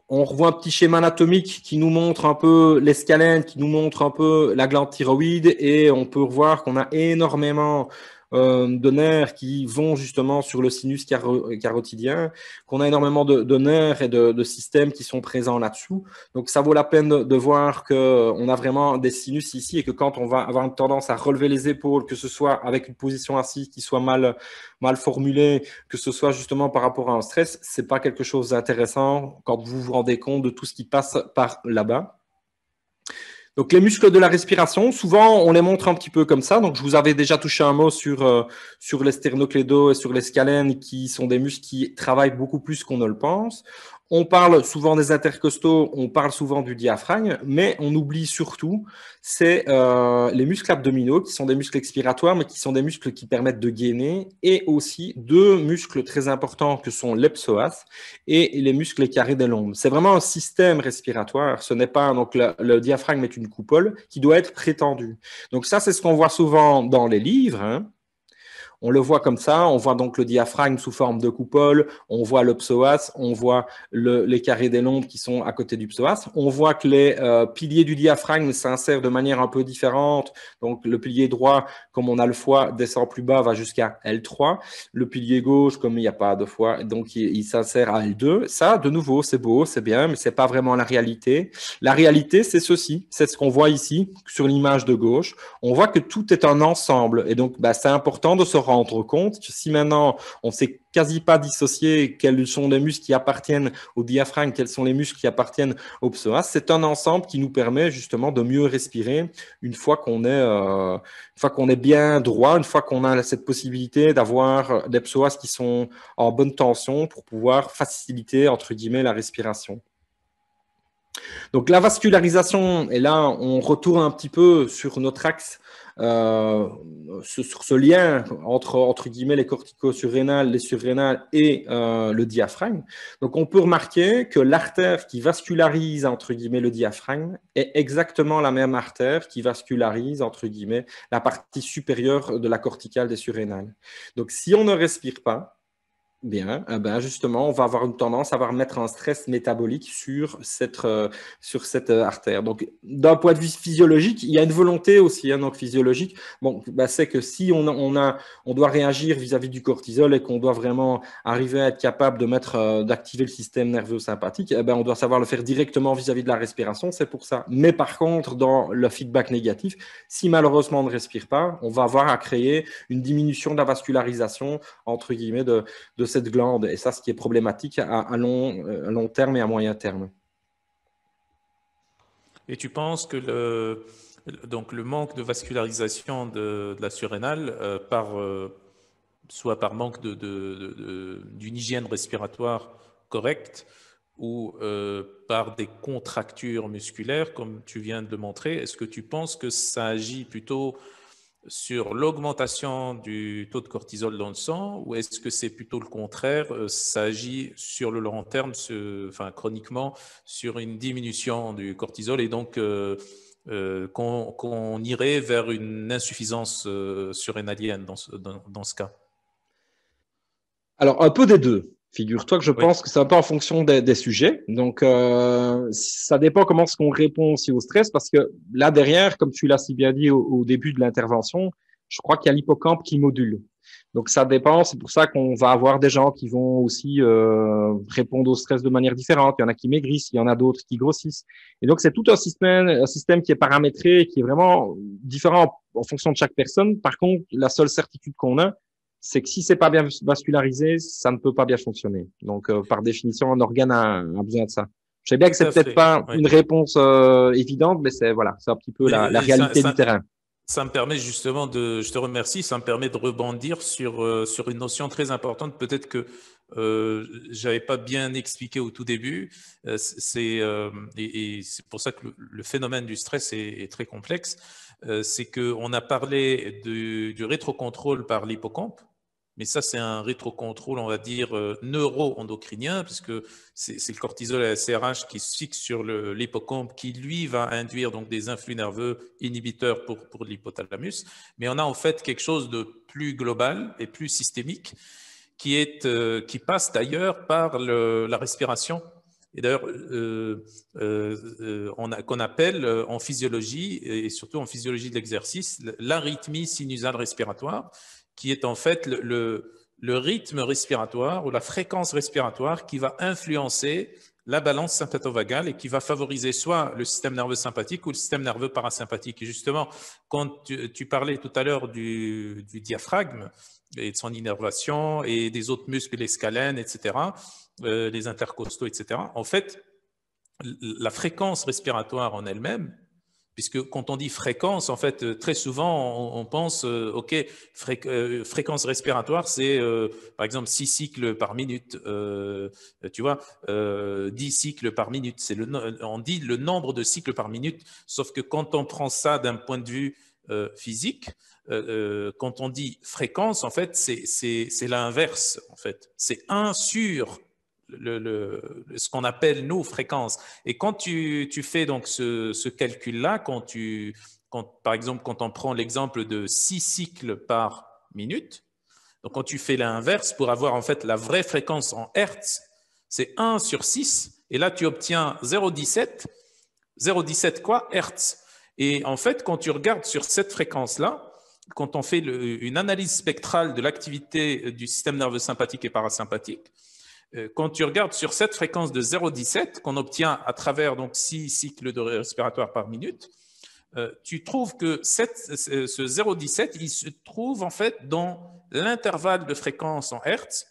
on revoit un petit schéma anatomique qui nous montre un peu l'escalène, qui nous montre un peu la glande thyroïde, et on peut voir qu'on a énormément euh, de nerfs qui vont justement sur le sinus carotidien, qu'on a énormément de, nerfs et de, systèmes qui sont présents là-dessous. Donc ça vaut la peine de, voir qu'on euh, a vraiment des sinus ici et que quand on va avoir une tendance à relever les épaules, que ce soit avec une position assise qui soit mal, mal formulée, que ce soit justement par rapport à un stress, c'est pas quelque chose d'intéressant quand vous vous rendez compte de tout ce qui passe par là-bas. Donc les muscles de la respiration, souvent on les montre un petit peu comme ça. Donc je vous avais déjà touché un mot sur, euh, sur les et sur les scalènes qui sont des muscles qui travaillent beaucoup plus qu'on ne le pense. On parle souvent des intercostaux, on parle souvent du diaphragme, mais on oublie surtout c'est euh, les muscles abdominaux qui sont des muscles expiratoires, mais qui sont des muscles qui permettent de gainer, et aussi deux muscles très importants que sont l'epsoas et les muscles carrés des lombes. C'est vraiment un système respiratoire. Ce n'est pas donc le, diaphragme est une coupole qui doit être prétendue. Donc ça, c'est ce qu'on voit souvent dans les livres. Hein. On le voit comme ça, on voit donc le diaphragme sous forme de coupole, on voit le psoas, on voit les carrés des lombes qui sont à côté du psoas, on voit que les euh, piliers du diaphragme s'insèrent de manière un peu différente, donc le pilier droit, comme on a le foie, descend plus bas, va jusqu'à L3, le pilier gauche, comme il n'y a pas de foie, donc il, s'insère à L2. Ça, de nouveau, c'est beau, c'est bien, mais c'est pas vraiment la réalité. La réalité, c'est ceci, c'est ce qu'on voit ici sur l'image de gauche. On voit que tout est un ensemble, et donc bah, c'est important de se rendre compte. Si maintenant on ne sait quasi pas dissocier quels sont les muscles qui appartiennent au diaphragme, quels sont les muscles qui appartiennent au psoas, c'est un ensemble qui nous permet justement de mieux respirer une fois qu'on est, euh, qu'on est bien droit, une fois qu'on a cette possibilité d'avoir des psoas qui sont en bonne tension pour pouvoir faciliter entre guillemets la respiration. Donc la vascularisation, et là on retourne un petit peu sur notre axe euh, sur ce lien entre, entre guillemets, les corticosurrénales, les surrénales et euh, le diaphragme. Donc, on peut remarquer que l'artère qui vascularise, entre guillemets, le diaphragme est exactement la même artère qui vascularise, entre guillemets, la partie supérieure de la corticale des surrénales. Donc, si on ne respire pas, Bien, eh ben justement, on va avoir une tendance à mettre un stress métabolique sur cette, euh, sur cette euh, artère. Donc, d'un point de vue physiologique, il y a une volonté aussi, hein, donc physiologique. Bon, bah, c'est que si on, on, a, on doit réagir vis-à-vis du cortisol et qu'on doit vraiment arriver à être capable de mettre, euh, d'activer le système nerveux sympathique, eh ben, on doit savoir le faire directement vis-à-vis de la respiration, c'est pour ça. Mais par contre, dans le feedback négatif, si malheureusement on ne respire pas, on va avoir à créer une diminution de la vascularisation, entre guillemets, de, de cette glande. Et ça, ce qui est problématique euh, à, long, terme et à moyen terme. Et tu penses que le, donc le manque de vascularisation de, la surrénale, euh, par, euh, soit par manque d'une hygiène respiratoire correcte, ou par des contractures musculaires, comme tu viens de le montrer, est-ce que tu penses que ça agit plutôt sur l'augmentation du taux de cortisol dans le sang ou est-ce que c'est plutôt le contraire Ça euh, agit sur le long terme, enfin chroniquement, sur une diminution du cortisol et donc euh, euh, qu'on irait vers une insuffisance surrénalienne dans ce, dans ce cas Alors, un peu des deux. Figure-toi que je pense que c'est un peu en fonction des, sujets. Donc, euh, ça dépend comment est-ce qu'on répond aussi au stress, parce que là derrière, comme tu l'as si bien dit au, début de l'intervention, je crois qu'il y a l'hippocampe qui module. Donc, ça dépend. C'est pour ça qu'on va avoir des gens qui vont aussi euh, répondre au stress de manière différente. Il y en a qui maigrissent, il y en a d'autres qui grossissent. Et donc, c'est tout un système, un système qui est paramétré, qui est vraiment différent en fonction de chaque personne. Par contre, la seule certitude qu'on a, c'est que si c'est pas bien vascularisé, ça ne peut pas bien fonctionner. Donc, euh, par définition, un organe a, besoin de ça. Je sais bien que c'est peut-être pas une réponse euh, évidente, mais c'est voilà, c'est un petit peu la, réalité du terrain. Ça me permet justement de, je te remercie, ça me permet de rebondir sur euh, sur une notion très importante, peut-être que euh, j'avais pas bien expliqué au tout début. c'est et, c'est pour ça que le, phénomène du stress est, très complexe. c'est que on a parlé du, du rétrocontrôle par l'hippocampe mais ça, c'est un rétrocontrôle, on va dire, euh, neuro-endocrinien, puisque c'est le cortisol et la CRH qui se fixe sur l'hippocampe, qui lui va induire donc des influx nerveux inhibiteurs pour, pour l'hypothalamus. Mais on a en fait quelque chose de plus global et plus systémique qui, est, euh, qui passe d'ailleurs par la respiration. Et d'ailleurs, euh, qu'on appelle en physiologie, et surtout en physiologie de l'exercice, l'arythmie sinusale respiratoire qui est en fait le, rythme respiratoire ou la fréquence respiratoire qui va influencer la balance sympathovagale et qui va favoriser soit le système nerveux sympathique ou le système nerveux parasympathique. Et justement, quand tu, parlais tout à l'heure du, diaphragme et de son innervation et des autres muscles, les etc., euh, les intercostaux, etc., en fait, la fréquence respiratoire en elle-même, Puisque quand on dit fréquence, en fait, euh, très souvent, on, pense, euh, OK, euh, fréquence respiratoire, c'est par exemple 6 cycles par minute, tu vois, 10 cycles par minute. Le, on dit le nombre de cycles par minute, sauf que quand on prend ça d'un point de vue physique, quand on dit fréquence, en fait, c'est l'inverse, en fait. C'est 1 sur le, ce qu'on appelle, nos fréquences. Et quand tu, fais donc ce, calcul-là, quand tu, quand, par exemple, quand on prend l'exemple de 6 cycles par minute, donc quand tu fais l'inverse, pour avoir en fait la vraie fréquence en Hertz, c'est 1 sur 6, et là tu obtiens 0,17, 0,17 quoi Hertz. Et en fait, quand tu regardes sur cette fréquence-là, quand on fait une analyse spectrale de l'activité du système nerveux sympathique et parasympathique, euh, quand tu regardes sur cette fréquence de 0,17 qu'on obtient à travers donc 6 cycles de respiratoire par minute, euh, tu trouves que ce 0,17, il se trouve en fait dans l'intervalle de fréquence en Hertz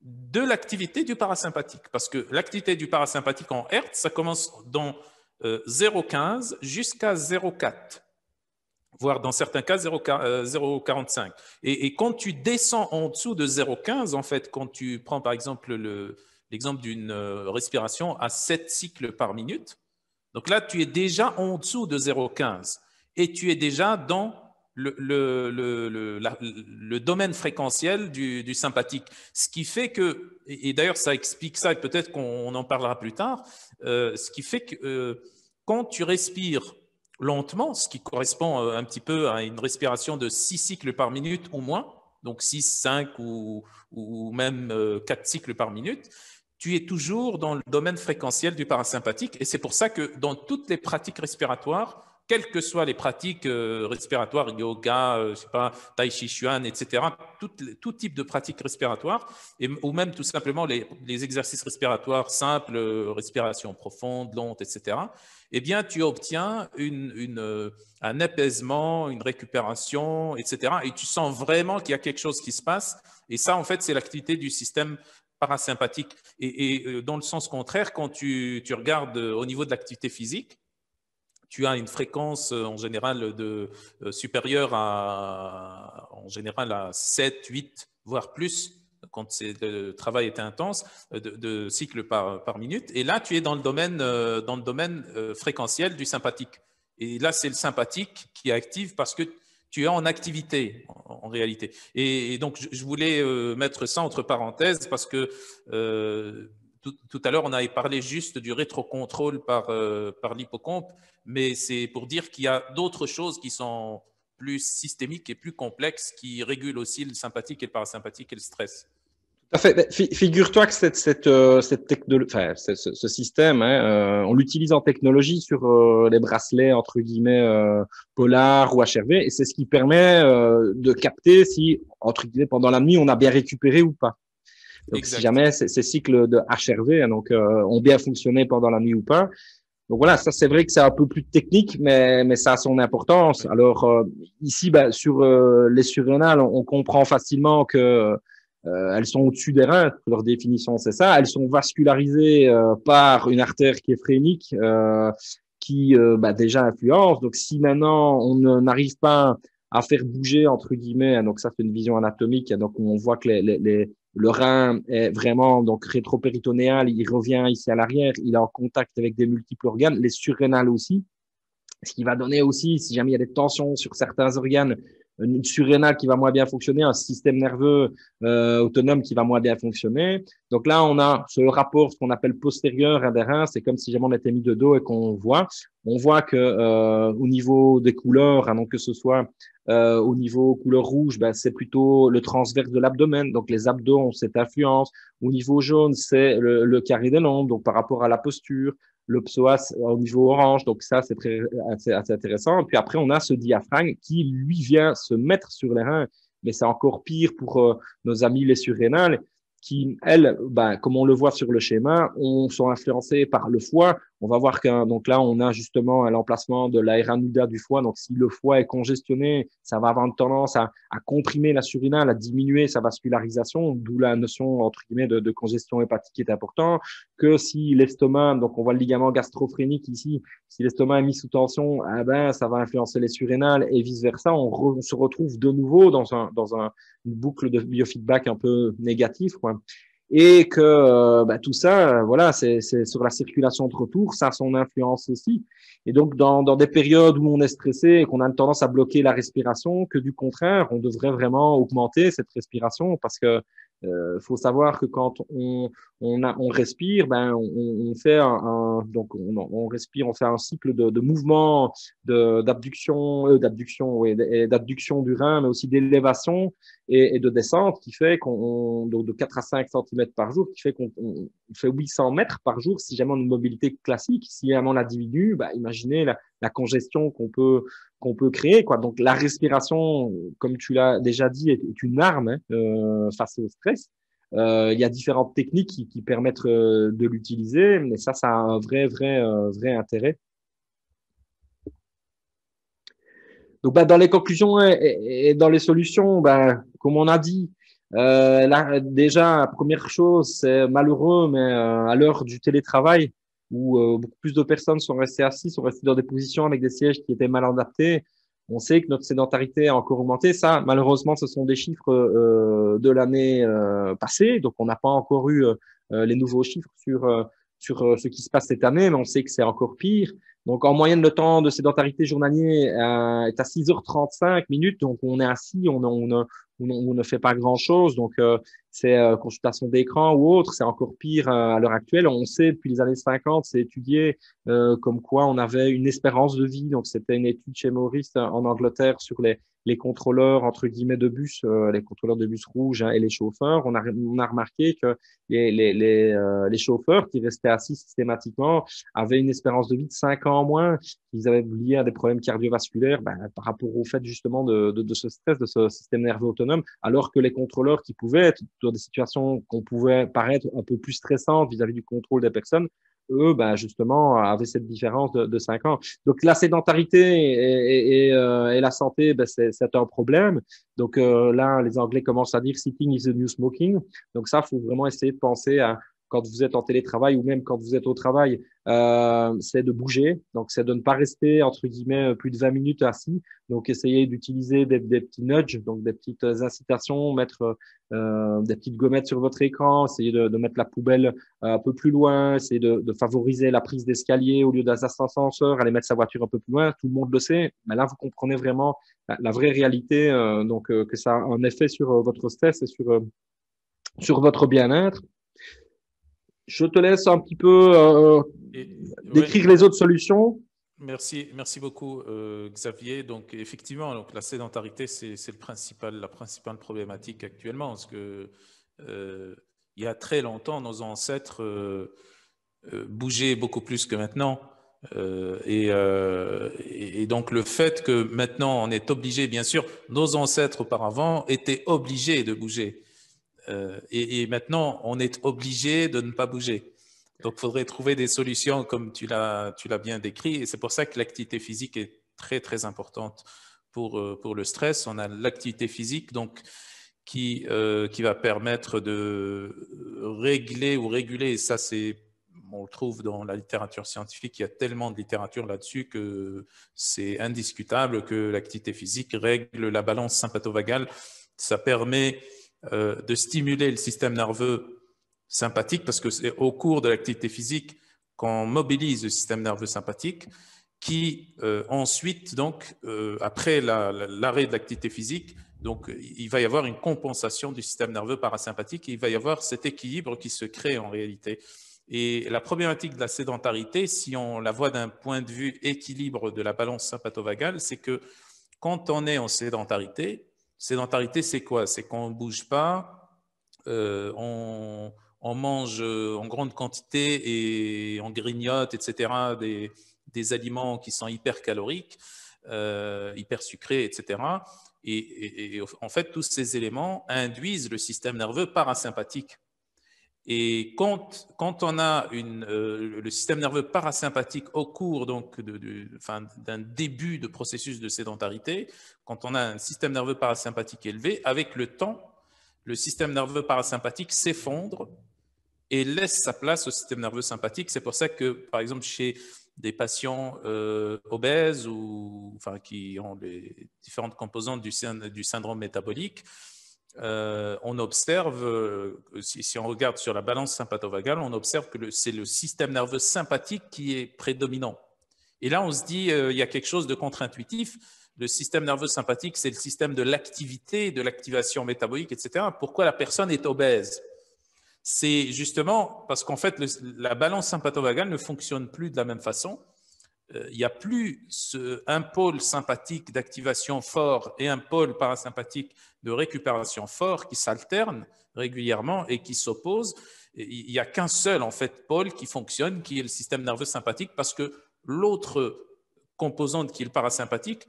de l'activité du parasympathique. Parce que l'activité du parasympathique en Hertz, ça commence dans 0,15 euh, jusqu'à 0,4 voire dans certains cas 0,45. Euh, et, quand tu descends en dessous de 0,15, en fait, quand tu prends par exemple l'exemple d'une euh, respiration à 7 cycles par minute, donc là, tu es déjà en dessous de 0,15 et tu es déjà dans le, le, le, le domaine fréquentiel du, du, sympathique. Ce qui fait que, et d'ailleurs ça explique ça, et peut-être qu'on en parlera plus tard, euh, ce qui fait que quand tu respires lentement, ce qui correspond euh, un petit peu à une respiration de 6 cycles par minute ou moins, donc 6, 5 ou, ou même 4 euh, cycles par minute, tu es toujours dans le domaine fréquentiel du parasympathique. Et c'est pour ça que dans toutes les pratiques respiratoires, quelles que soient les pratiques euh, respiratoires, yoga, euh, pas, tai chi chuan, etc., tout, type de pratiques respiratoires, et, ou même tout simplement les, exercices respiratoires simples, euh, respiration profonde, lente, etc., eh bien, tu obtiens un apaisement, une récupération, etc. Et tu sens vraiment qu'il y a quelque chose qui se passe. Et ça, en fait, c'est l'activité du système parasympathique. Et, dans le sens contraire, quand tu regardes au niveau de l'activité physique, tu as une fréquence euh, en général de, euh, supérieure à, en général à 7, 8, voire plus, quand le travail est intense, euh, de, de cycles par, par, minute. Et là, tu es dans le domaine, dans le domaine fréquentiel du sympathique. Et là, c'est le sympathique qui est active parce que tu es en activité en, réalité. Et, donc, je, voulais mettre ça entre parenthèses parce que tout, à l'heure, on avait parlé juste du rétrocontrôle par, par l'hippocampe mais c'est pour dire qu'il y a d'autres choses qui sont plus systémiques et plus complexes qui régulent aussi le sympathique et le parasympathique et le stress. Figure-toi que cette, cette, euh, cette technologie, enfin, ce, système, hein, euh, on l'utilise en technologie sur euh, les bracelets entre guillemets polar ou HRV, et c'est ce qui permet de capter si entre guillemets pendant la nuit on a bien récupéré ou pas. Donc, si jamais ces, cycles de HRV hein, donc, ont bien fonctionné pendant la nuit ou pas, donc voilà, ça c'est vrai que c'est un peu plus technique, mais, mais ça a son importance. Alors euh, ici, bah, sur euh, les surrénales, on, comprend facilement que euh, elles sont au-dessus des reins. Leur définition, c'est ça. Elles sont vascularisées par une artère qui est phrénique, qui bah, déjà influence. Donc si maintenant on n'arrive pas à faire bouger entre guillemets, donc ça c'est une vision anatomique, donc on voit que les le rein est vraiment donc rétropéritonéal, il revient ici à l'arrière, il est en contact avec des multiples organes, les surrénales aussi. Ce qui va donner aussi, si jamais il y a des tensions sur certains organes, euh, une surrénale qui va moins bien fonctionner, un système nerveux euh, autonome qui va moins bien fonctionner. Donc là, on a ce rapport, ce qu'on appelle postérieur indérin, c'est comme si jamais on était mis de dos et qu'on voit. On voit que euh, au niveau des couleurs, hein, que ce soit au niveau couleur rouge, ben, c'est plutôt le transverse de l'abdomen, donc les abdos ont cette influence. Au niveau jaune, c'est le, carré des noms. donc par rapport à la posture le psoas au niveau orange. Donc ça, c'est assez, intéressant. Puis après, on a ce diaphragme qui, lui, vient se mettre sur les reins. Mais c'est encore pire pour euh, nos amis les surrénales qui, elles, ben, comme on le voit sur le schéma, on, sont influencées par le foie, on va voir qu'un donc là on a justement l'emplacement de l'aéranuda du foie. Donc si le foie est congestionné, ça va avoir tendance à, comprimer la surrénale, à diminuer sa vascularisation, d'où la notion entre guillemets de, congestion hépatique est importante. Que si l'estomac, donc on voit le ligament gastrophrénique ici, si l'estomac est mis sous tension, eh ben ça va influencer les surrénales et vice versa. On, se retrouve de nouveau dans un dans un, une boucle de biofeedback un peu négatif. Quoi et que euh, bah, tout ça, euh, voilà, c'est sur la circulation de retour, ça a son influence aussi. Et donc, dans, des périodes où on est stressé et qu'on a une tendance à bloquer la respiration, que du contraire, on devrait vraiment augmenter cette respiration parce que euh, faut savoir que quand on, on, a, on respire, ben, on, on fait un, donc on, on, respire, on fait un cycle de, de mouvement, d'abduction, de, euh, d'abduction, oui, d'abduction du rein, mais aussi d'élévation et, de descente, qui fait qu'on donc de 4 à 5 cm par jour, qui fait qu'on fait 800 mètres par jour si jamais on a une mobilité classique. Si jamais on la diminue, ben, imaginez la, la congestion qu'on peut qu'on peut créer quoi. Donc la respiration, comme tu l'as déjà dit, est, une arme hein, euh, face au stress. Euh, il y a différentes techniques qui, qui permettent euh, de l'utiliser, mais ça, ça a un vrai vrai euh, vrai intérêt. Donc, bah, dans les conclusions et, dans les solutions, bah, comme on a dit, euh, là, déjà, première chose, c'est malheureux, mais euh, à l'heure du télétravail, où euh, beaucoup plus de personnes sont restées assises, sont restées dans des positions avec des sièges qui étaient mal adaptés. On sait que notre sédentarité a encore augmenté. Ça, malheureusement, ce sont des chiffres euh, de l'année euh, passée. Donc, on n'a pas encore eu euh, euh, les nouveaux chiffres sur, sur ce qui se passe cette année, mais on sait que c'est encore pire. Donc, en moyenne, le temps de sédentarité journalier est à 6h35 minutes. Donc, on est assis, on, on, on, ne fait pas grand-chose. Donc, euh, c'est euh, consultation d'écran ou autre, c'est encore pire euh, à l'heure actuelle. On sait depuis les années 50, c'est étudié comme quoi on avait une espérance de vie. Donc, c'était une étude chez Maurice en Angleterre sur les, les contrôleurs, entre guillemets, de bus, les contrôleurs de bus rouges hein, et les chauffeurs. On a, on a remarqué que les, les, les, chauffeurs qui restaient assis systématiquement avaient une espérance de vie de 5 ans moins. Ils avaient lié à des problèmes cardiovasculaires ben, par rapport au fait justement de, de, de ce stress, de ce système nerveux autonome alors que les contrôleurs qui pouvaient être dans des situations qu'on pouvait paraître un peu plus stressantes vis-à-vis du contrôle des personnes, eux, bah, justement, avaient cette différence de, 5 ans. Donc, la sédentarité et, euh, la santé, bah, c'est un problème. Donc, euh, là, les Anglais commencent à dire « sitting is the new smoking ». Donc, ça, faut vraiment essayer de penser à quand vous êtes en télétravail ou même quand vous êtes au travail, euh, c'est de bouger. Donc, c'est de ne pas rester, entre guillemets, euh, plus de 20 minutes assis. Donc, essayez d'utiliser des, des, petits nudges, donc des petites euh, incitations, mettre euh, euh, des petites gommettes sur votre écran, essayez de, de, mettre la poubelle un peu plus loin, essayez de, de favoriser la prise d'escalier au lieu d'un ascenseur, aller mettre sa voiture un peu plus loin. Tout le monde le sait, mais là, vous comprenez vraiment la, vraie réalité, donc que ça a un effet sur votre stress et sur, sur votre bien-être je te laisse un petit peu euh, décrire les autres solutions. Merci, merci beaucoup euh, Xavier. Donc effectivement, donc, la sédentarité, c'est principal, la principale problématique actuellement, parce que euh, il y a très longtemps, nos ancêtres bougeaient beaucoup plus que maintenant. Et, et, donc le fait que maintenant on est obligé, bien sûr, nos ancêtres auparavant étaient obligés de bouger. Euh, et, maintenant, on est obligé de ne pas bouger. Donc, il faudrait trouver des solutions comme tu l'as, bien décrit. Et c'est pour ça que l'activité physique est très, très importante pour, euh, pour le stress. On a l'activité physique, donc, qui, euh, qui va permettre de régler ou réguler. Et ça, c'est, on le trouve dans la littérature scientifique. Il y a tellement de littérature là-dessus que c'est indiscutable que l'activité physique règle la balance sympathovagale. Ça permet euh, de stimuler le système nerveux sympathique, parce que c'est au cours de l'activité physique qu'on mobilise le système nerveux sympathique, qui euh, ensuite, donc, euh, après l'arrêt de l'activité physique, donc, il va y avoir une compensation du système nerveux parasympathique il va y avoir cet équilibre qui se crée en réalité. Et la problématique de la sédentarité, si on la voit d'un point de vue équilibre de la balance sympathovagale, c'est que quand on est en sédentarité, Sédentarité, c'est quoi C'est qu'on ne bouge pas, euh, on, mange euh, en grande quantité et on grignote, etc., des, aliments qui sont hyper caloriques, euh, hyper sucrés, etc. et, en fait, tous ces éléments induisent le système nerveux parasympathique et quand, quand on a euh, le système nerveux parasympathique au cours d'un de, début de processus de sédentarité, quand on a un système nerveux parasympathique élevé, avec le temps, le système nerveux parasympathique s'effondre et laisse sa place au système nerveux sympathique. C'est pour ça que, par exemple, chez des patients euh, obèses ou enfin, qui ont les différentes composantes du syndrome métabolique, euh, on observe, euh, si, on regarde sur la balance sympathovagale, on observe que c'est le système nerveux sympathique qui est prédominant. Et là, on se dit, euh, il y a quelque chose de contre-intuitif. Le système nerveux sympathique, c'est le système de l'activité, de l'activation métabolique, etc. Pourquoi la personne est obèse C'est justement parce qu'en fait, la balance sympathovagale ne fonctionne plus de la même façon. Euh, il n'y a plus un pôle sympathique d'activation fort et un pôle parasympathique de récupération fort qui s'alternent régulièrement et qui s'opposent. Il n'y a qu'un seul en fait pôle qui fonctionne, qui est le système nerveux sympathique, parce que l'autre composante qui est le parasympathique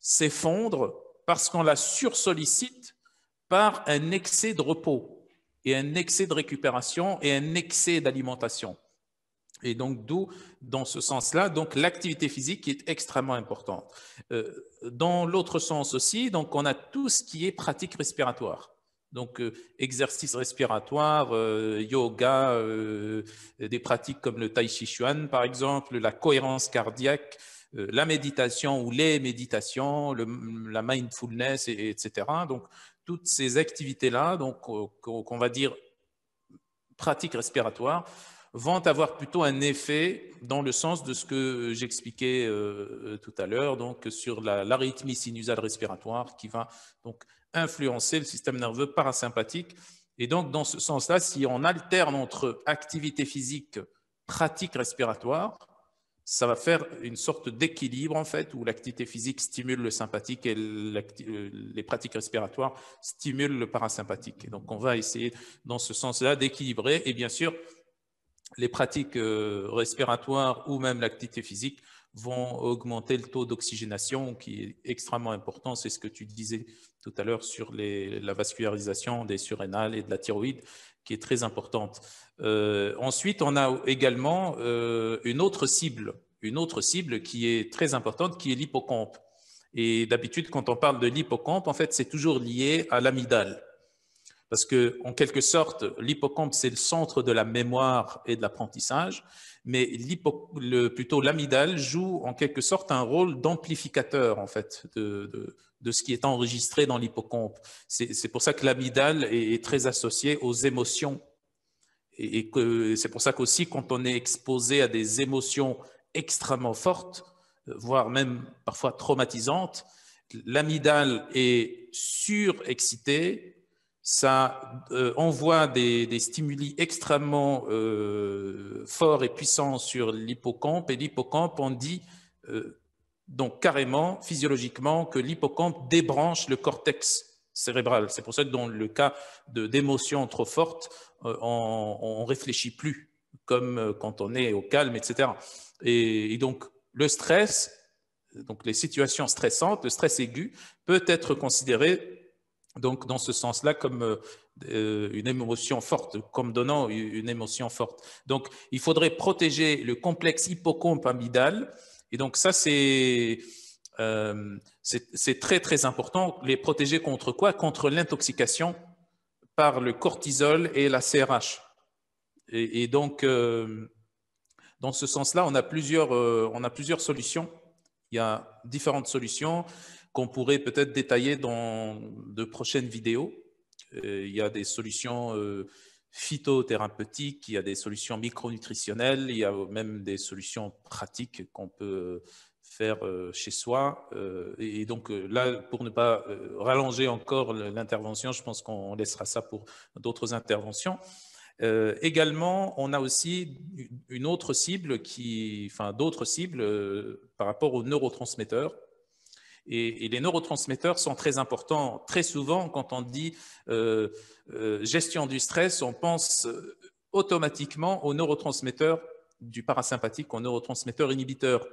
s'effondre parce qu'on la sursollicite par un excès de repos et un excès de récupération et un excès d'alimentation. Et donc, d'où, dans ce sens-là, donc l'activité physique qui est extrêmement importante. Euh, dans l'autre sens aussi, donc on a tout ce qui est pratique respiratoire. Donc, euh, exercice respiratoire, euh, yoga, des pratiques comme le tai chi chuan, par exemple, la cohérence cardiaque, la méditation ou les méditations, la mindfulness, etc. Donc, toutes ces activités-là, donc qu'on va dire pratiques respiratoires, vont avoir plutôt un effet dans le sens de ce que j'expliquais euh, euh, tout à l'heure, donc sur l'arythmie sinusale respiratoire qui va donc influencer le système nerveux parasympathique. Et donc, dans ce sens-là, si on alterne entre activité physique, pratique respiratoire, ça va faire une sorte d'équilibre, en fait, où l'activité physique stimule le sympathique et euh, les pratiques respiratoires stimulent le parasympathique. Et donc, on va essayer, dans ce sens-là, d'équilibrer. Et bien sûr, les pratiques euh, respiratoires ou même l'activité physique vont augmenter le taux d'oxygénation qui est extrêmement important. C'est ce que tu disais tout à l'heure sur la vascularisation des surrénales et de la thyroïde qui est très importante. Euh, ensuite, on a également euh, une autre cible, une autre cible qui est très importante, qui est l'hippocampe. Et d'habitude, quand on parle de l'hippocampe, en fait, c'est toujours lié à l'amygdale. Parce que, en quelque sorte, l'hippocampe, c'est le centre de la mémoire et de l'apprentissage, mais plutôt l'amidale joue en quelque sorte un rôle d'amplificateur, en fait, de, de, ce qui est enregistré dans l'hippocampe. C'est pour ça que l'amidale est, très associée aux émotions. Et, c'est pour ça qu'aussi, quand on est exposé à des émotions extrêmement fortes, voire même parfois traumatisantes, l'amidale est surexcitée ça euh, envoie des, stimuli extrêmement euh, forts et puissants sur l'hippocampe. Et l'hippocampe, on dit euh, donc carrément, physiologiquement, que l'hippocampe débranche le cortex cérébral. C'est pour ça que dans le cas d'émotions trop fortes, on ne réfléchit plus, comme quand on est au calme, etc. et, et donc, le stress, donc les situations stressantes, le stress aigu, peut être considéré donc, dans ce sens-là, comme euh, une émotion forte, comme donnant une émotion forte. Donc, il faudrait protéger le complexe hippocampe amygdale. Et donc, ça, c'est euh, très, très important. Les protéger contre quoi Contre l'intoxication par le cortisol et la CRH. Et, donc, euh, dans ce sens-là, on, a plusieurs, euh, on a plusieurs solutions. Il y a différentes solutions qu'on pourrait peut-être détailler dans de prochaines vidéos. Euh, il y a des solutions euh, phytothérapeutiques, il y a des solutions micronutritionnelles, il y a même des solutions pratiques qu'on peut faire euh, chez soi. Et donc là, pour ne pas rallonger encore l'intervention, je pense qu'on laissera ça pour d'autres interventions. également, on a aussi une autre cible qui, enfin d'autres cibles par rapport aux neurotransmetteurs et, les neurotransmetteurs sont très importants. Très souvent, quand on dit euh, euh, gestion du stress, on pense euh, automatiquement aux neurotransmetteurs du parasympathique, aux neurotransmetteurs inhibiteurs.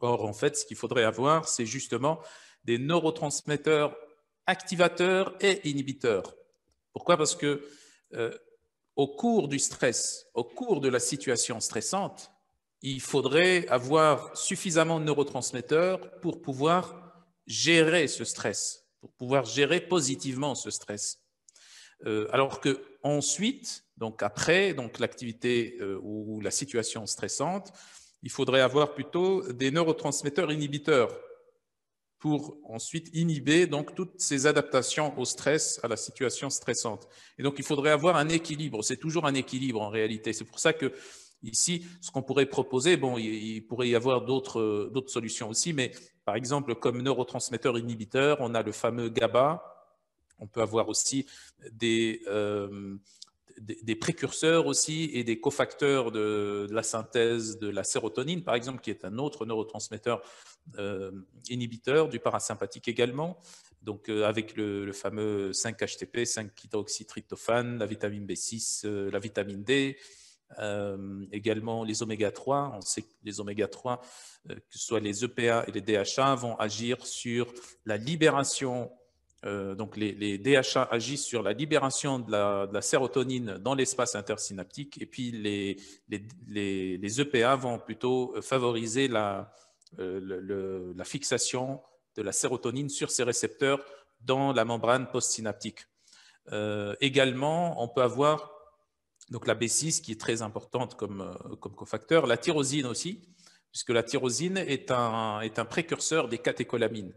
Or, en fait, ce qu'il faudrait avoir, c'est justement des neurotransmetteurs activateurs et inhibiteurs. Pourquoi Parce que au cours du stress, au cours de la situation stressante, il faudrait avoir suffisamment de neurotransmetteurs pour pouvoir gérer ce stress, pour pouvoir gérer positivement ce stress. Euh, alors que ensuite, donc après, donc l'activité euh, ou la situation stressante, il faudrait avoir plutôt des neurotransmetteurs inhibiteurs pour ensuite inhiber donc toutes ces adaptations au stress, à la situation stressante. Et donc il faudrait avoir un équilibre. C'est toujours un équilibre en réalité. C'est pour ça que Ici, ce qu'on pourrait proposer, bon, il pourrait y avoir euh, d'autres solutions aussi, mais par exemple, comme neurotransmetteur inhibiteur, on a le fameux GABA. On peut avoir aussi euh, des, précurseurs aussi et des cofacteurs de, de, la synthèse de la sérotonine, par exemple, qui est un autre neurotransmetteur euh, inhibiteur du parasympathique également. Donc, avec le, fameux 5-HTP, 5-hydroxytryptophane, la vitamine B6, la vitamine D, euh, également les oméga 3, on sait que les oméga 3, euh, que ce soit les EPA et les DHA, vont agir sur la libération, euh, donc les, DHA agissent sur la libération de la, sérotonine dans l'espace intersynaptique, et puis les, les, les, EPA e vont plutôt favoriser la, la fixation de la sérotonine sur ces récepteurs dans la membrane postsynaptique. également, on peut avoir donc la B6 qui est très importante euh, comme, cofacteur, la tyrosine aussi, puisque la tyrosine est un, précurseur des catécholamines.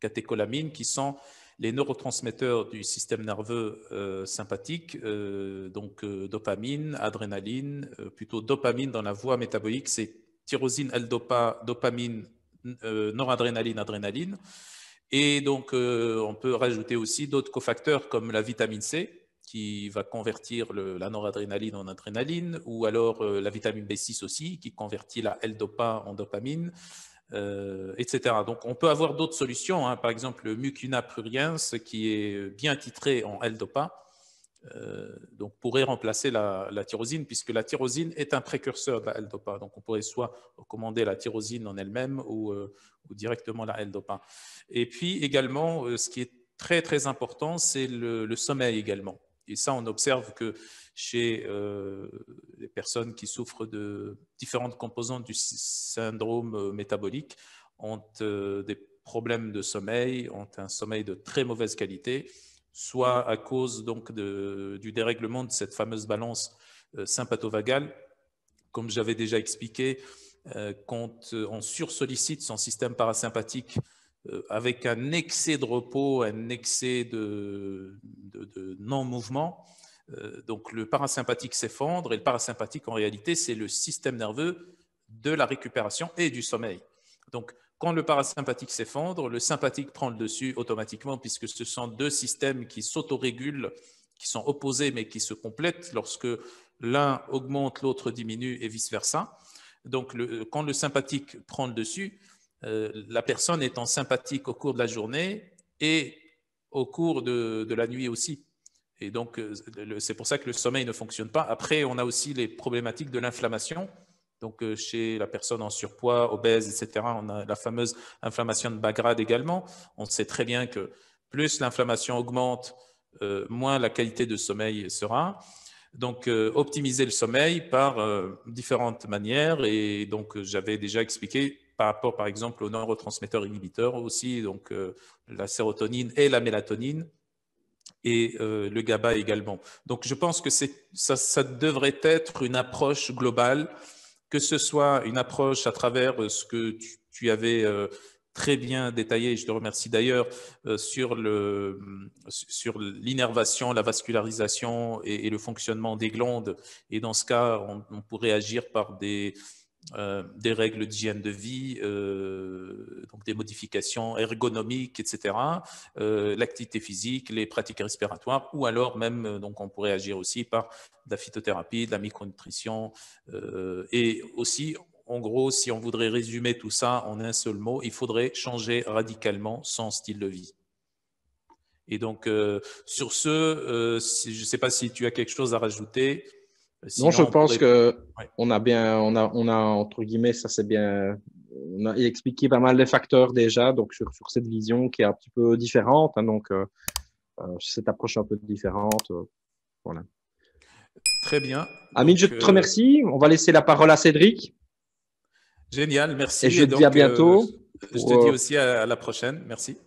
Catécholamines qui sont les neurotransmetteurs du système nerveux euh, sympathique, euh, donc dopamine, adrénaline, plutôt dopamine dans la voie métabolique, c'est tyrosine, l dopamine, noradrénaline, adrénaline. Et donc, on peut rajouter aussi d'autres cofacteurs comme la vitamine C, qui va convertir la noradrénaline en adrénaline, ou alors euh, la vitamine B6 aussi, qui convertit la L-dopa en dopamine, euh, etc. Donc on peut avoir d'autres solutions, hein. par exemple le mucuna pruriens, qui est bien titré en L-dopa, euh, donc pourrait remplacer la, tyrosine, puisque la tyrosine est un précurseur de la L-dopa. Donc on pourrait soit recommander la tyrosine en elle-même ou, ou, directement la L-dopa. Et puis également, ce qui est très très important, c'est le sommeil également. Et ça, on observe que chez euh, les personnes qui souffrent de différentes composantes du syndrome euh, métabolique, ont euh, des problèmes de sommeil, ont un sommeil de très mauvaise qualité, soit à cause donc du dérèglement de cette fameuse balance sympathovagale, comme j'avais déjà expliqué, quand on sursollicite son système parasympathique euh, avec un excès de repos, un excès de, non-mouvement. Euh, donc le parasympathique s'effondre et le parasympathique, en réalité, c'est le système nerveux de la récupération et du sommeil. Donc quand le parasympathique s'effondre, le sympathique prend le dessus automatiquement puisque ce sont deux systèmes qui s'autorégulent, qui sont opposés mais qui se complètent lorsque l'un augmente, l'autre diminue et vice-versa. Donc quand le sympathique prend le dessus, euh, la personne étant sympathique au cours de la journée et au cours de, la nuit aussi. Et donc, euh, c'est pour ça que le sommeil ne fonctionne pas. Après, on a aussi les problématiques de l'inflammation. Donc, euh, chez la personne en surpoids, obèse, etc., on a la fameuse inflammation de bas grade également. On sait très bien que plus l'inflammation augmente, moins la qualité de sommeil sera. Donc, optimiser le sommeil par différentes manières. Et donc, j'avais déjà expliqué par rapport, par exemple, aux neurotransmetteurs inhibiteurs aussi, donc euh, la sérotonine et la mélatonine, et euh, le GABA également. Donc, je pense que ça, ça, devrait être une approche globale, que ce soit une approche à travers euh, ce que tu, avais très bien détaillé, je te remercie d'ailleurs, sur l'innervation, la vascularisation et, le fonctionnement des glandes. Et dans ce cas, on pourrait agir par des euh, des règles d'hygiène de vie, euh, donc des modifications ergonomiques, etc., euh, l'activité physique, les pratiques respiratoires, ou alors même, donc on pourrait agir aussi par de la phytothérapie, de la micronutrition, et aussi, en gros, si on voudrait résumer tout ça en un seul mot, il faudrait changer radicalement son style de vie. Et donc, sur ce, je ne sais pas si tu as quelque chose à rajouter non, je pense que on a bien, on a, on a entre guillemets, ça c'est bien, on a expliqué pas mal de facteurs déjà, donc sur, cette vision qui est un petit peu différente, hein, donc euh, euh, cette approche un peu différente, euh, voilà. Très bien. Amine, je te remercie. On va laisser la parole à Cédric. Génial, merci. Et je te dis à bientôt. je te dis aussi à la prochaine. Merci.